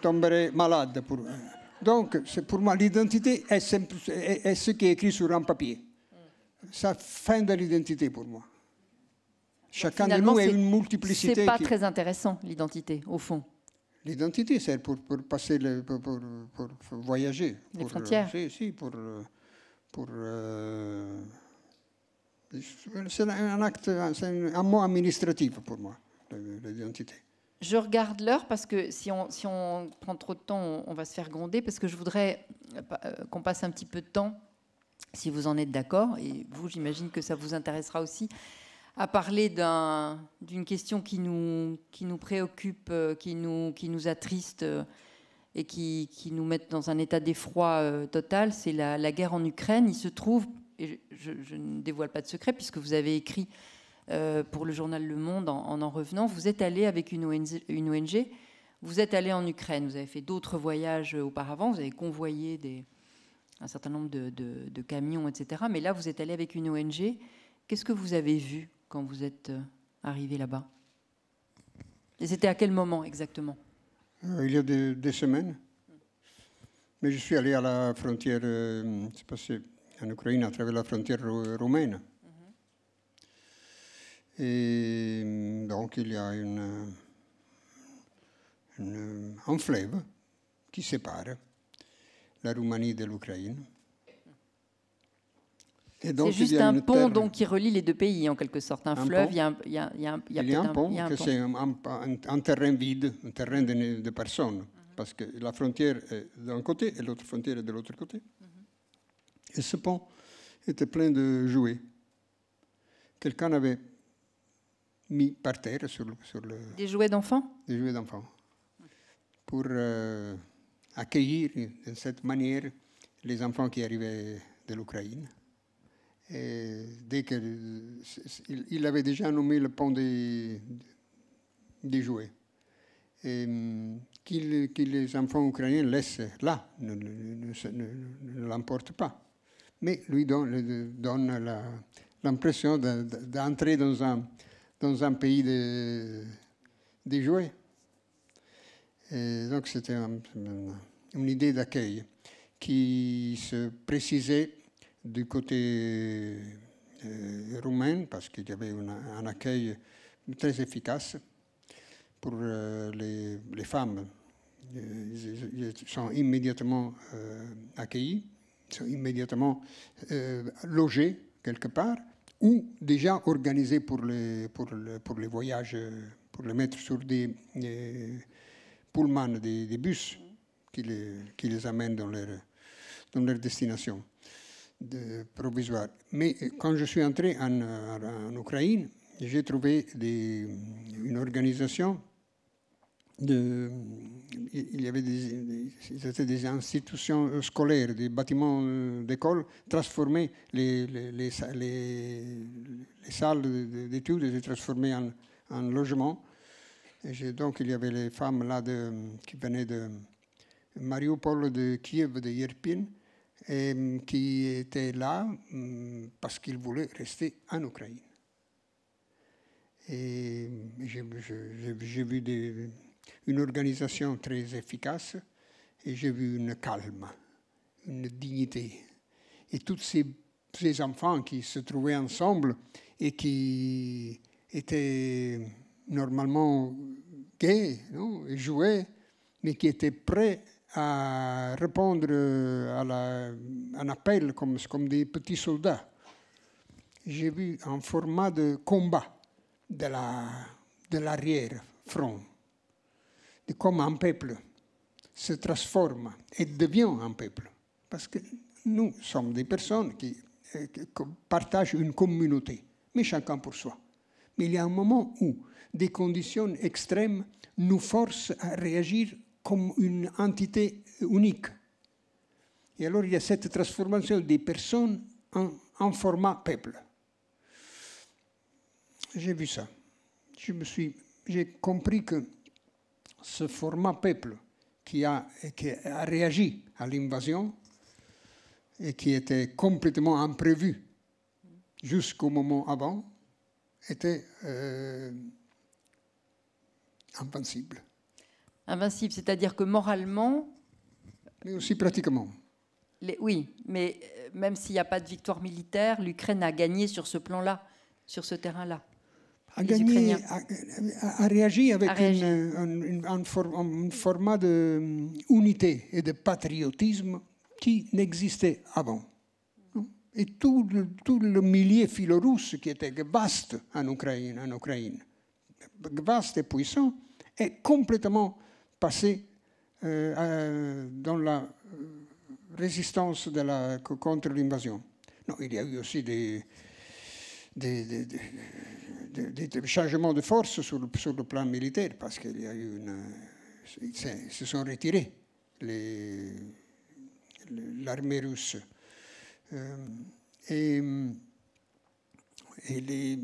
Speaker 2: tomberait malade. Euh. Donc, pour moi, l'identité est, ce qui est écrit sur un papier. Ça, fin de l'identité pour moi. Chacun de nous une multiplicité. C'est pas très
Speaker 1: intéressant l'identité, au fond.
Speaker 2: L'identité, c'est pour, pour, passer, pour, pour, voyager. Les euh, frontières. Si, pour. Euh, pour euh, c'est un acte, un, mot administratif pour moi, l'identité.
Speaker 1: Je regarde l'heure parce que si on, si on prend trop de temps, on va se faire gronder parce que je voudrais qu'on passe un petit peu de temps, si vous en êtes d'accord, et vous, j'imagine que ça vous intéressera aussi, à parler d'une question qui nous, préoccupe, euh, qui nous, attriste euh, et qui, nous met dans un état d'effroi euh, total, c'est la, guerre en Ukraine. Il se trouve, et je, ne dévoile pas de secret puisque vous avez écrit pour le journal Le Monde en en, revenant, vous êtes allé avec une ONG, vous êtes allé en Ukraine, vous avez fait d'autres voyages auparavant, vous avez convoyé des, un certain nombre de, camions, etc. Mais là, vous êtes allé avec une ONG. Qu'est-ce que vous avez vu quand vous êtes euh, arrivé là-bas Et c'était à quel moment exactement
Speaker 2: euh, Il y a des, semaines. Mais je suis allé à la frontière, euh, c'est passé en Ukraine, à travers la frontière roumaine. Et donc il y a une, un fleuve qui sépare la Roumanie de l'Ukraine. C'est juste un pont donc,
Speaker 1: qui relie les deux pays, en quelque sorte. Un, fleuve, il y a, un, y a, un pont, un c'est
Speaker 2: un, terrain vide, un terrain de, personnes, mhm. parce que la frontière est d'un côté et l'autre frontière est de l'autre côté. Mhm. Et ce pont était plein de jouets. Quelqu'un avait mis par terre sur Sur le des jouets d'enfants Des jouets d'enfants. Pour euh, accueillir de cette manière les enfants qui arrivaient de l'Ukraine. Et dès que, il avait déjà nommé le pont des, des jouets. Et hum, que les enfants ukrainiens laissent là, ne, ne, l'emportent pas. Mais lui donne, donne l'impression d'entrer dans un, dans un pays de, des jouets. donc c'était une idée d'accueil qui se précisait du côté euh, roumain, parce qu'il y avait un accueil très efficace pour euh, les, femmes. Euh, ils, sont immédiatement accueillis, sont immédiatement logés quelque part, ou déjà organisés pour les, pour, les, voyages, pour les mettre sur des, pullman, des, des, bus qui les, qui les amènent dans leur, dans leur destination provisoire. Mais quand je suis entré en, Ukraine, j'ai trouvé des, une organisation. De, il y avait des, institutions scolaires, des bâtiments d'école, transformés, les, les, salles d'études, les transformées en, logements Et donc il y avait les femmes là de, qui venaient de Mariupol, de Kiev, de Irpin, et euh, qui était là euh, parce qu'il voulait rester en Ukraine. Et j'ai vu une organisation très efficace et j'ai vu une calme, une dignité. Et tous ces, enfants qui se trouvaient ensemble et qui étaient normalement gays, non, jouaient, mais qui étaient prêts à répondre à, un appel comme, comme des petits soldats. J'ai vu un format de combat de, la, de l'arrière-front, comme un peuple se transforme et devient un peuple. Parce que nous sommes des personnes euh, qui partagent une communauté, mais chacun pour soi. Mais il y a un moment où des conditions extrêmes nous forcent à réagir comme une entité unique. Et alors il y a cette transformation des personnes en, format peuple. J'ai vu ça. Je me suis, j'ai compris que ce format peuple qui a, a réagi à l'invasion et qui était complètement imprévu jusqu'au moment avant était euh, invincible.
Speaker 1: Invincible, c'est-à-dire que moralement.
Speaker 2: Mais aussi pratiquement.
Speaker 1: Les, oui, mais euh, même s'il n'y a pas de victoire militaire, l'Ukraine a gagné sur ce plan-là, sur ce terrain-là. A, gagné, a,
Speaker 2: réagi avec un, format d'unité euh, et de patriotisme qui n'existait avant. Et tout le, tout le milieu qui était vaste en Ukraine, en Ukraine, vaste et puissant, est complètement passé euh, dans la euh, résistance de la, contre l'invasion. Non, il y a eu aussi des, changements de force sur, sur le plan militaire, parce qu'il y a eu une. se sont retirés, l'armée russe. Euh, et, les,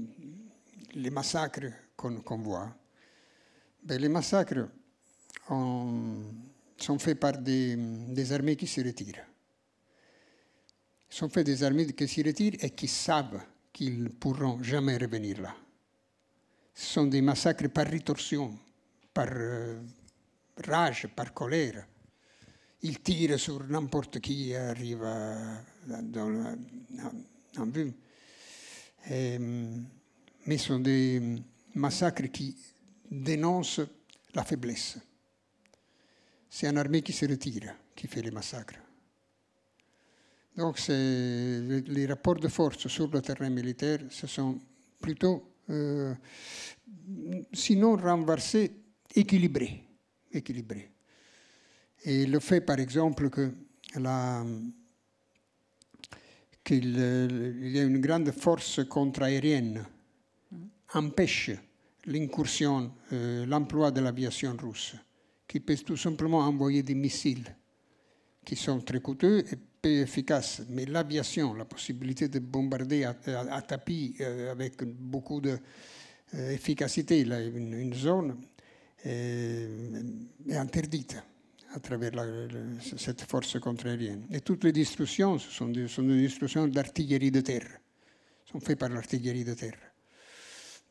Speaker 2: les massacres qu'on voit, ben, les massacres sont faits par des, armées qui se retirent. Ils sont faits des armées qui se retirent et qui savent qu'ils ne pourront jamais revenir là. Ce sont des massacres par rétorsion, par euh, rage, par colère. Ils tirent sur n'importe qui arrive dans en, vue. mais ce sont des massacres qui dénoncent la faiblesse c'est une armée qui se retire qui fait les massacres. Donc les rapports de force sur le terrain militaire se sont plutôt, euh, sinon renversés, équilibrés, Et le fait, par exemple, que la, qu'il euh, y a une grande force contre-aérienne empêche l'incursion, euh, l'emploi de l'aviation russe qui peuvent tout simplement envoyer des missiles, qui sont très coûteux et peu efficaces. Mais l'aviation, la possibilité de bombarder à, tapis euh, avec beaucoup d'efficacité de, euh, une, zone, euh, est, interdite à travers cette force contrarienne. Et toutes les destructions, sont des, sont destructions d'artillerie de terre, sont faites par l'artillerie de terre.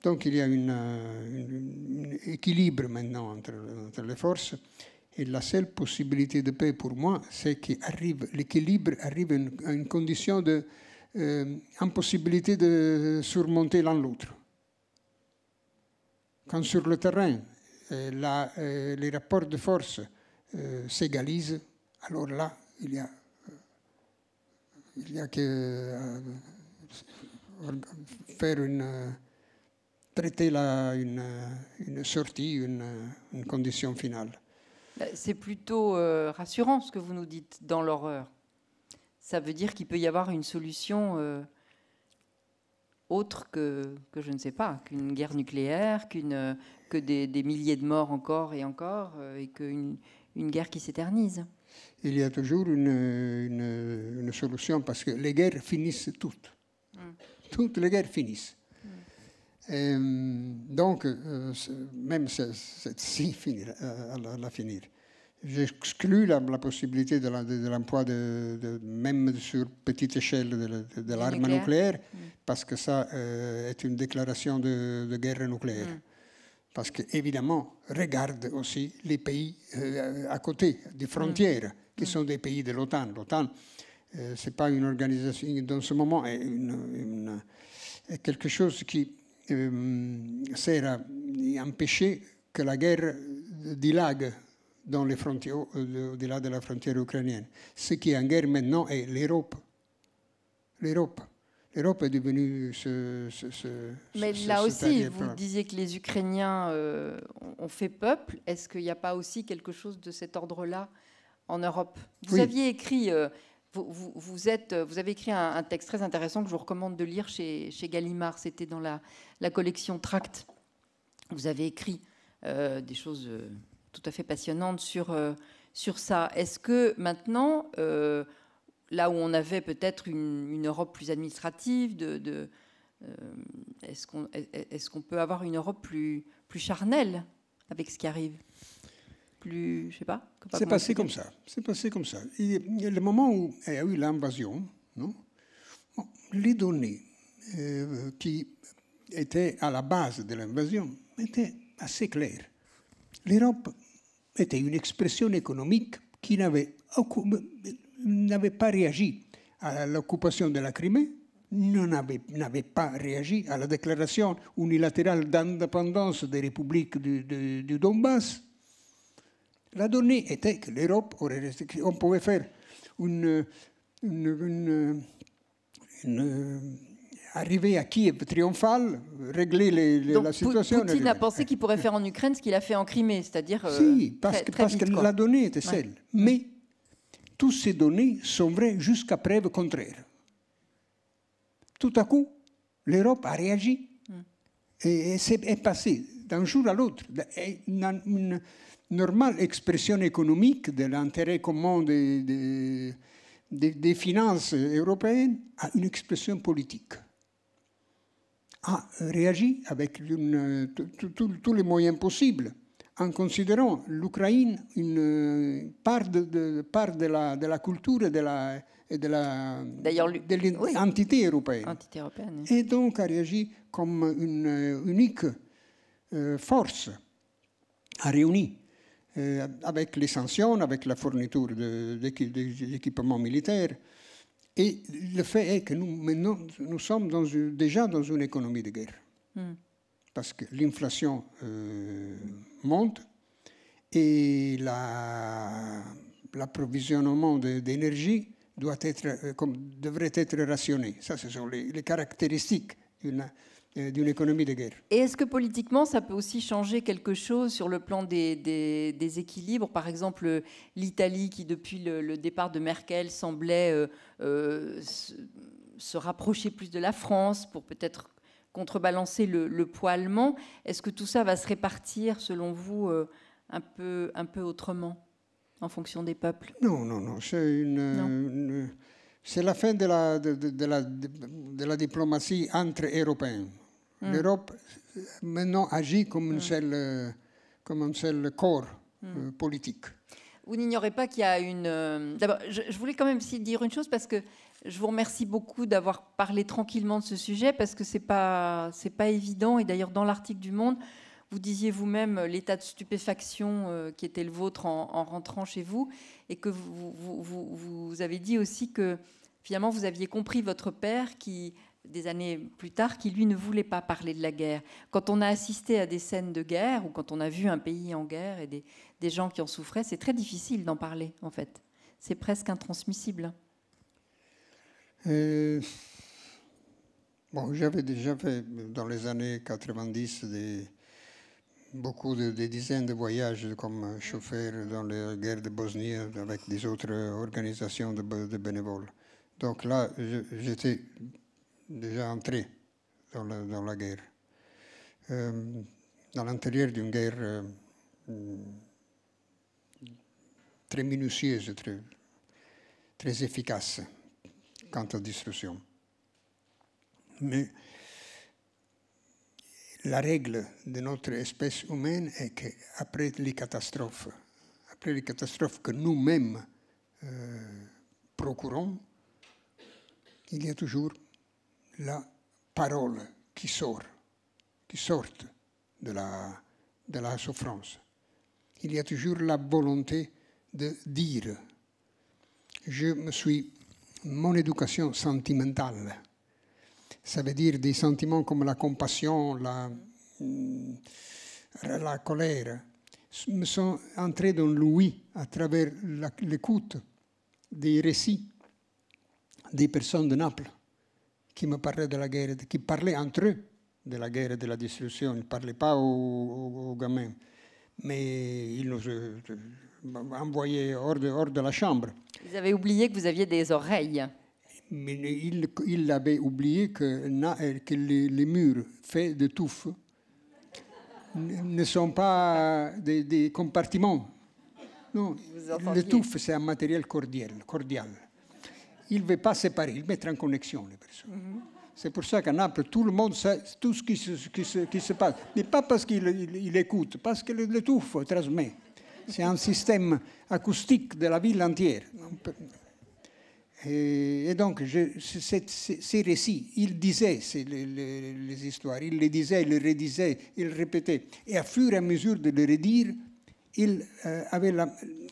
Speaker 2: Donc il y a un euh, équilibre maintenant entre, les forces. Et la seule possibilité de paix pour moi, c'est que l'équilibre arrive à une, condition de euh, de surmonter l'un l'autre. Quand sur le terrain, euh, les rapports de force s'égalisent, alors là, il y a, il y a que faire une traiter là une, sortie, une, condition finale.
Speaker 1: Bah, c'est plutôt euh, rassurant ce que vous nous dites dans l'horreur. Ça veut dire qu'il peut y avoir une solution euh, autre que, que, je ne sais pas, qu'une guerre nucléaire, que des, milliers de morts encore et encore, euh, et qu'une une guerre qui s'éternise.
Speaker 2: Il y a toujours une, solution parce que les guerres finissent toutes. Mm. Toutes les guerres finissent. Et donc, euh, même cette si euh, à finir, J'exclus la, possibilité de, l'emploi de, même sur petite échelle de, l'arme nucléaire, mm. parce que ça euh, est une déclaration de, guerre nucléaire. Mm. Parce que, évidemment, regarde aussi les pays à côté des mm. frontières, qui sont des pays de l'OTAN. L'OTAN, ce c'est pas une organisation, dans ce moment, est, est quelque chose qui à mm, empêcher que la guerre dilague dans les frontières, euh, au-delà de la frontière ukrainienne. Ce qui est en guerre maintenant est l'Europe. L'Europe. L'Europe est devenue ce. Mais là aussi, vous disiez
Speaker 1: que les Ukrainiens euh, ont fait peuple. Est-ce qu'il n'y a pas aussi quelque chose de cet ordre-là en Europe Vous aviez écrit. Euh, vous, êtes, euh, vous, avez écrit un, texte très intéressant que je vous recommande de lire chez, chez Gallimard. C'était dans la, collection Tract. Vous avez écrit euh, des choses euh, tout à fait passionnantes sur, ça. Est-ce que maintenant, là où on avait peut-être une, Europe plus administrative, de, est-ce qu'on peut avoir une Europe plus, plus charnelle avec ce qui arrive plus, je sais pas. C'est passé comme ça.
Speaker 2: C'est passé comme ça. le moment où eh, il y a eu l'invasion, les données euh, qui étaient à la base de l'invasion étaient assez claires. L'Europe était une expression économique qui n'avait pas réagi à l'occupation de la Crimée, n'avait pas réagi à la déclaration unilatérale d'indépendance des républiques du Donbass, la donnée était que l'Europe aurait On pouvait faire une, une, arriver à Kiev triomphale, régler la situation. Poutine a
Speaker 1: pensé qu'il pourrait faire en Ukraine ce qu'il a fait en Crimée, c'est-à-dire. Oui,
Speaker 2: euh, parce, que, la donnée était celle. Mm. Mais toutes ces données sont vraies jusqu'à preuve contraire. Tout à coup, l'Europe a réagi mm. et, c'est passé d'un jour à l'autre normale expression économique de l'intérêt commun des, finances européennes à une expression politique. A réagi avec tous les moyens possibles en considérant l'Ukraine une part de, part de, la, de la culture et de la, et de la de l'entité européenne. Et donc a réagi comme une unique euh, force, a réuni euh, avec les sanctions, avec la fourniture d'équipements militaires. Et le fait est que nous, nous sommes dans déjà dans une économie de guerre. Hmm. Parce que l'inflation euh, monte et l'approvisionnement d'énergie doit être, euh, devrait être rationné. Ça, ce sont les, les caractéristiques d'une euh, d'une économie de guerre.
Speaker 1: Et est-ce que politiquement, ça peut aussi changer quelque chose sur le plan des, des, équilibres Par exemple, l'Italie, qui depuis le, départ de Merkel semblait euh, euh, se, rapprocher plus de la France pour peut-être contrebalancer le, poids allemand. Est-ce que tout ça va se répartir, selon vous, un, peu, un peu autrement en fonction des peuples
Speaker 2: Non, non, non. C'est la fin de la, de la, de la diplomatie entre Européens. Mm. L'Europe euh, maintenant agit comme, mm. euh, comme un seul corps mm. euh, politique.
Speaker 1: Vous n'ignorez pas qu'il y a une. D'abord, je, voulais quand même aussi dire une chose parce que je vous remercie beaucoup d'avoir parlé tranquillement de ce sujet parce que c'est pas c'est pas évident et d'ailleurs dans l'article du Monde. Vous disiez vous-même l'état de stupéfaction qui était le vôtre en, rentrant chez vous et que vous, vous, vous avez dit aussi que finalement vous aviez compris votre père qui des années plus tard qui, lui, ne voulait pas parler de la guerre. Quand on a assisté à des scènes de guerre ou quand on a vu un pays en guerre et des, des gens qui en souffraient, c'est très difficile d'en parler, en fait. C'est presque intransmissible.
Speaker 2: Euh, j'avais déjà fait dans les années 90 des, beaucoup de des dizaines de voyages comme chauffeur dans les guerres de Bosnie avec des autres organisations de bénévoles. Donc là, j'étais déjà entré dans la, guerre. dans euh, l'intérieur d'une guerre euh, très minutieuse, très, efficace quant à destruction. Mais la règle de notre espèce humaine est qu'après les catastrophes, après les catastrophes que nous-mêmes euh, procurons, il y a toujours la parole qui sort, qui sort de la, de la souffrance. Il y a toujours la volonté de dire. Je me suis. Mon éducation sentimentale, ça veut dire des sentiments comme la compassion, la, mm, la colère, me sont entrés dans l'ouïe à travers l'écoute des récits des personnes de Naples qui me parlaient de la guerre, qui parlait entre eux de la guerre et de la destruction. Ils ne parlaient pas aux, gamins, mais ils nous euh, euh, envoyaient hors de, de la chambre.
Speaker 1: Vous avez oublié que vous aviez des oreilles.
Speaker 2: Mais il il avaient oublié que, euh, que les, murs faits de touffes ne sont pas des, compartiments. Non, le touffe, c'est un matériel cordial il ne veut pas séparer, il met en connexion les personnes. C'est pour ça qu'à Naples, tout le monde sait tout ce qui se, qui se, passe. Mais pas parce qu'il écoute, parce que le, le transmet. C'est un système acoustique de la ville entière. Et, donc, je, ces récits, il disait les, les, histoires, il les disait, il les redisait, il répétait. Et à fur et à mesure de les redire, il, euh, avait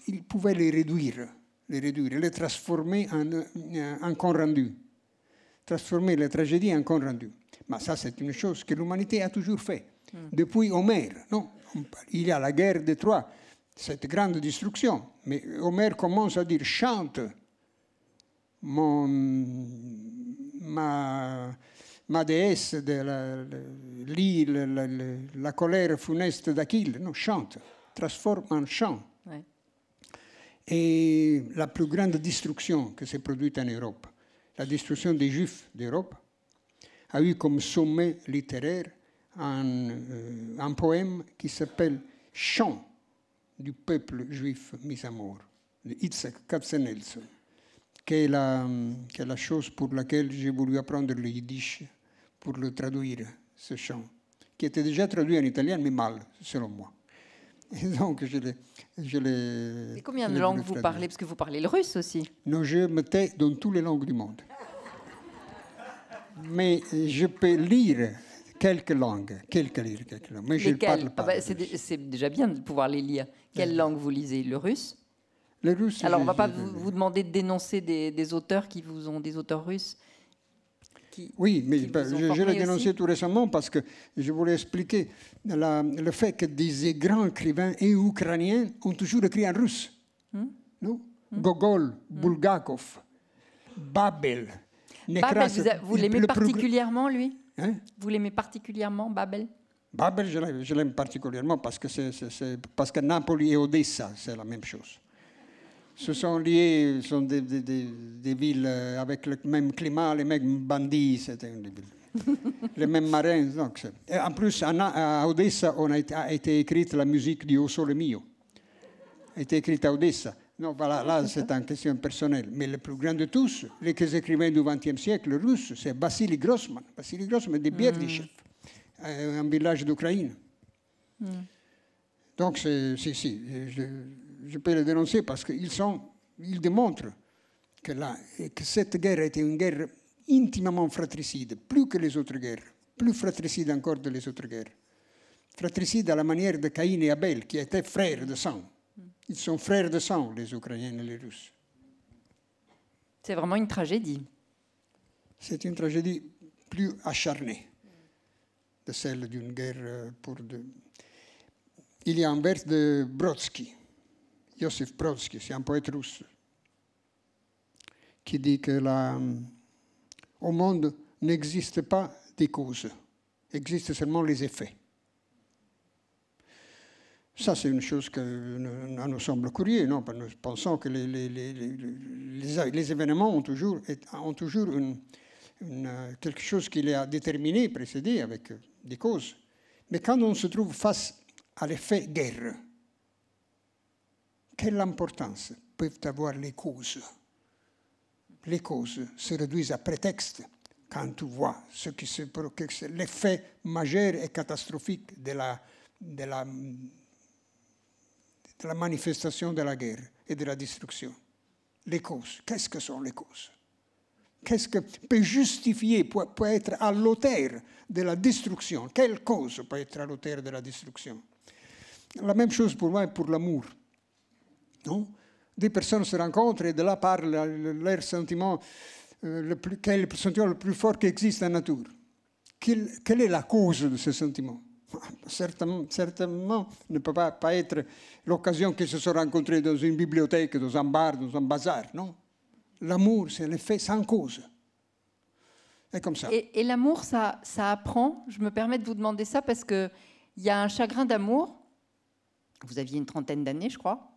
Speaker 2: il pouvait les réduire les réduire les transformer en, euh, en rendu. Transformer les tragédies en compte rendu. Mais ça, c'est une chose que l'humanité a toujours fait. Hmm. Depuis Homère, non il y a la guerre des Trois, cette grande destruction. Mais Homère commence à dire chante mon, ma, déesse de la, la, colère funeste d'Achille. Non, chante, transforme en chant et la plus grande destruction qui s'est produite en Europe. La destruction des Juifs d'Europe a eu comme sommet littéraire un, euh, poème qui s'appelle Chant du peuple juif mis à mort, de Itzhak Katzenelson, qui est, la, qui est la chose pour laquelle j'ai voulu apprendre le yiddish pour le traduire, ce chant, qui était déjà traduit en italien, mais mal, selon moi. Et donc, je l'ai. Et combien de langues vous parlez
Speaker 1: Parce que vous parlez le russe aussi.
Speaker 2: Non, je me tais dans toutes les langues du monde. Mais je peux lire quelques langues. Quelques langues, quelques langues. Mais je ne parle pas. Ah bah,
Speaker 1: c'est déjà bien de pouvoir les lire. Quelle langue vous lisez Le russe Le russe. Alors, on ne va pas vous, demander de dénoncer des, des auteurs qui vous ont. des auteurs russes oui, mais ben, je, l'ai dénoncé tout
Speaker 2: récemment parce que je voulais expliquer le fait que des grands écrivains et ukrainiens ont toujours écrit en russe. Hmm? Hmm? Gogol, hmm. Bulgakov, Babel. vous, l'aimez particulièrement, lui hein?
Speaker 1: Vous l'aimez particulièrement, Babel
Speaker 2: Babel, je l'aime particulièrement parce que, c'est, parce que Napoli et Odessa, c'est la même chose. Ce sont liés sont des, villes euh, avec le même climat, les mêmes bandits, <laughs> les mêmes marins. en plus, à, Odessa, on a été, écrite la musique du O Sole Mio. A été écrite à Odessa. Non, voilà, là, c'est une question personnelle. Mais le plus grand de tous, les écrivains du XXe siècle russe, c'est Vassili Grossman. Vassili Grossman de Berdyshev, mm. un euh, village d'Ukraine. Mm. Donc, c'est, je peux les dénoncer parce qu'ils sont, ils démontrent que, cette guerre était une guerre intimement fratricide, plus que les autres guerres, plus fratricide encore que les autres guerres. Fratricide à la manière de Caïn et Abel, qui étaient frères de sang. Ils sont frères de sang, les Ukrainiens et les Russes. C'est vraiment une tragédie. C'est une tragédie plus acharnée de celle d'une guerre euh, pour... deux. Il y a un vers de Brodsky Joseph Brodsky, c'est un poète russe, qui dit que la, au monde n'existe pas des causes, existent seulement les effets. Ça, c'est une chose qui nous semble courrier non Nous pensons que les, événements ont toujours, ont toujours quelque chose qui les a déterminés, précédés avec des causes. Mais quand on se trouve face à l'effet guerre, quelle importance peuvent avoir les causes Les causes se réduisent à prétexte quand on voit ce qui se l'effet majeur et catastrophique de la, manifestation de la guerre et de la destruction. Les causes, qu'est-ce que sont les causes Qu'est-ce que peut justifier, peut, être à l'auteur de la destruction Quelle cause peut être à l'auteur de la destruction La même chose pour moi et pour l'amour. Des personnes se rencontrent et de là parle leur sentiment, euh, le plus, quel est le sentiment le plus fort qui existe en nature quelle, est la cause de ce sentiment <laughs> Certainement, certainement ne peut pas, être l'occasion qu'ils se sont rencontrés dans une bibliothèque, dans un bar, dans un bazar, non L'amour, c'est l'effet sans cause. Et comme ça.
Speaker 1: Et, l'amour, ça, ça apprend. Je me permets de vous demander ça parce qu'il y a un chagrin d'amour. Vous aviez une trentaine d'années, je crois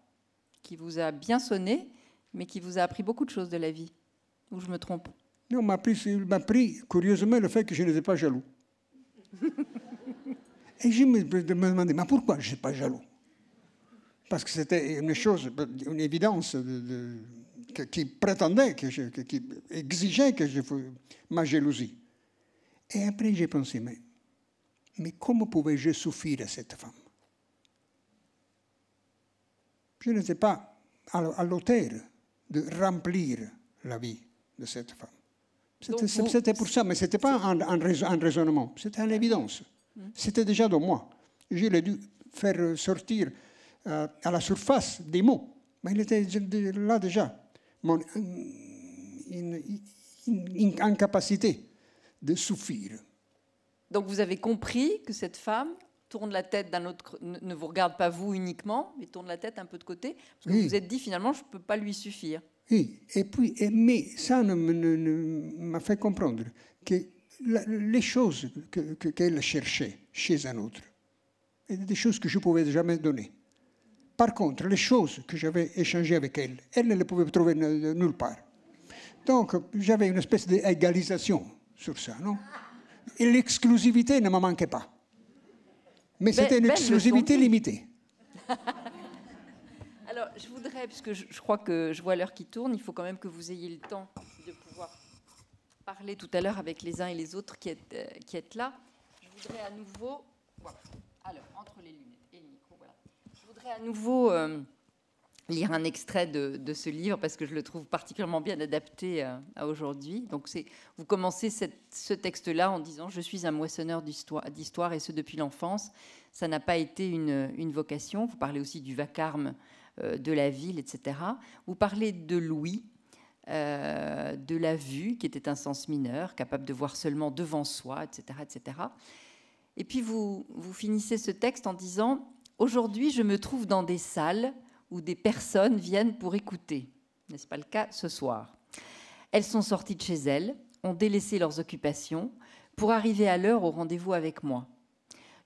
Speaker 1: qui vous a bien sonné, mais qui vous a appris beaucoup de choses de la vie. Ou je me trompe
Speaker 2: Non, m'a appris, m'a curieusement le fait que je n'étais pas jaloux. <laughs> Et je me, demandais, mais pourquoi je ne suis pas jaloux Parce que c'était une chose, une évidence qui prétendait, que qui exigeait que je ma jalousie. Et après, j'ai pensé, mais, mais comment pouvais-je souffrir à cette femme je n'étais pas à l'hôtel de remplir la vie de cette femme. C'était pour ça, mais ce n'était pas un, raisonnement, c'était une évidence. Mm. C'était déjà dans moi. Je l'ai dû faire sortir euh, à la surface des mots, mais il était là déjà. Mon euh, une incapacité de souffrir.
Speaker 1: Donc vous avez compris que cette femme tourne la tête d'un autre, ne vous regarde pas vous uniquement, mais tourne la tête un peu de côté, parce que vous vous êtes dit finalement, je ne peux pas lui suffire.
Speaker 2: Oui, et puis, mais ça m'a fait comprendre que les choses qu'elle que, qu'elle cherchait chez un autre, des choses que je ne pouvais jamais donner. Par contre, les choses que j'avais échangées avec elle, elle ne les pouvait trouver nulle part. Donc, j'avais une espèce d'égalisation sur ça, non Et l'exclusivité ne me manquait pas. Mais ben, c'était une ben, exclusivité limitée. <laughs>
Speaker 1: Alors, je voudrais, puisque je, crois que je vois l'heure qui tourne, il faut quand même que vous ayez le temps de pouvoir parler tout à l'heure avec les uns et les autres qui êtes, euh, qui êtes là. Je voudrais à nouveau. Alors, entre les lunettes et le micro, voilà. Je voudrais à nouveau. Euh, lire un extrait de, ce livre parce que je le trouve particulièrement bien adapté euh, à, aujourd'hui. Donc vous commencez ce texte-là en disant ⁇ Je suis un moissonneur d'histoire et ce depuis l'enfance. Ça n'a pas été une, vocation. Vous parlez aussi du vacarme euh, de la ville, etc. Vous parlez de Louis, euh, de la vue, qui était un sens mineur, capable de voir seulement devant soi, etc. etc. Et puis vous, vous finissez ce texte en disant ⁇ Aujourd'hui, je me trouve dans des salles ⁇ où des personnes viennent pour écouter. N'est-ce pas le cas ce soir Elles sont sorties de chez elles, ont délaissé leurs occupations pour arriver à l'heure au rendez-vous avec moi.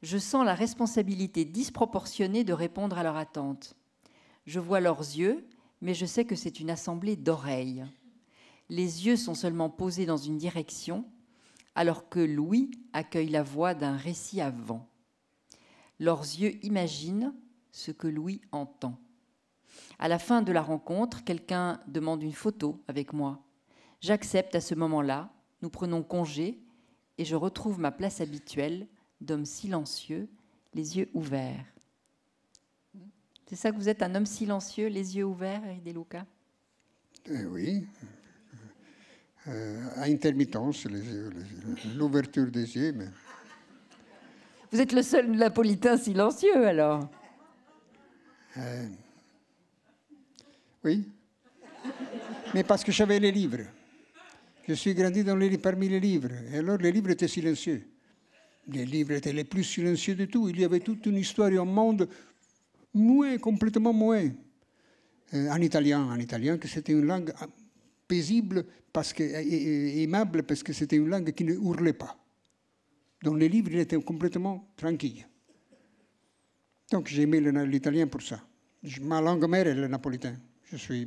Speaker 1: Je sens la responsabilité disproportionnée de répondre à leur attente. Je vois leurs yeux, mais je sais que c'est une assemblée d'oreilles. Les yeux sont seulement posés dans une direction, alors que Louis accueille la voix d'un récit avant. Leurs yeux imaginent ce que Louis entend. À la fin de la rencontre, quelqu'un demande une photo avec moi. J'accepte à ce moment-là, nous prenons congé et je retrouve ma place habituelle d'homme silencieux, les yeux ouverts. C'est ça que vous êtes, un homme silencieux, les yeux ouverts, et Luca eh Oui.
Speaker 2: Euh, à intermittence, l'ouverture des yeux.
Speaker 1: Vous êtes le seul napolitain silencieux alors euh, oui. Mais parce que j'avais
Speaker 2: les livres. Je suis grandi dans les, parmi les livres. Et alors les livres étaient silencieux. Les livres étaient les plus silencieux de tout. Il y avait toute une histoire au monde muet, complètement muet, euh, en italien, en italien, que c'était une langue paisible parce que, et, aimable parce que c'était une langue qui ne hurlait pas. Dans les livres, il était complètement tranquille. Donc j'ai j'aimais l'italien pour ça. Ma langue mère est le napolitain. Je suis,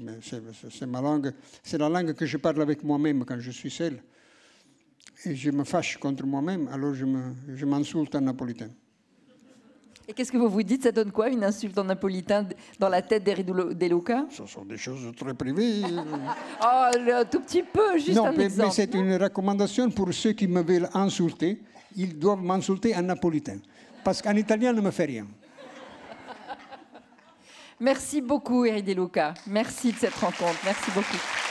Speaker 2: c'est ma langue, c'est la langue que je parle avec moi-même quand je suis seul. Et je me fâche contre moi-même, alors je m'insulte je en napolitain.
Speaker 1: Et qu'est-ce que vous vous dites Ça donne quoi une insulte en napolitain dans la tête des locaux
Speaker 2: Ce sont des choses très privées. <laughs>
Speaker 1: Oh, un tout petit peu, juste non, un mais, mais c'est une
Speaker 2: recommandation pour ceux qui me veulent insulter. Ils doivent m'insulter en napolitain. Parce qu'en italien, ne me fait rien.
Speaker 1: Merci beaucoup, Eric Luca, Merci de cette rencontre. Merci beaucoup.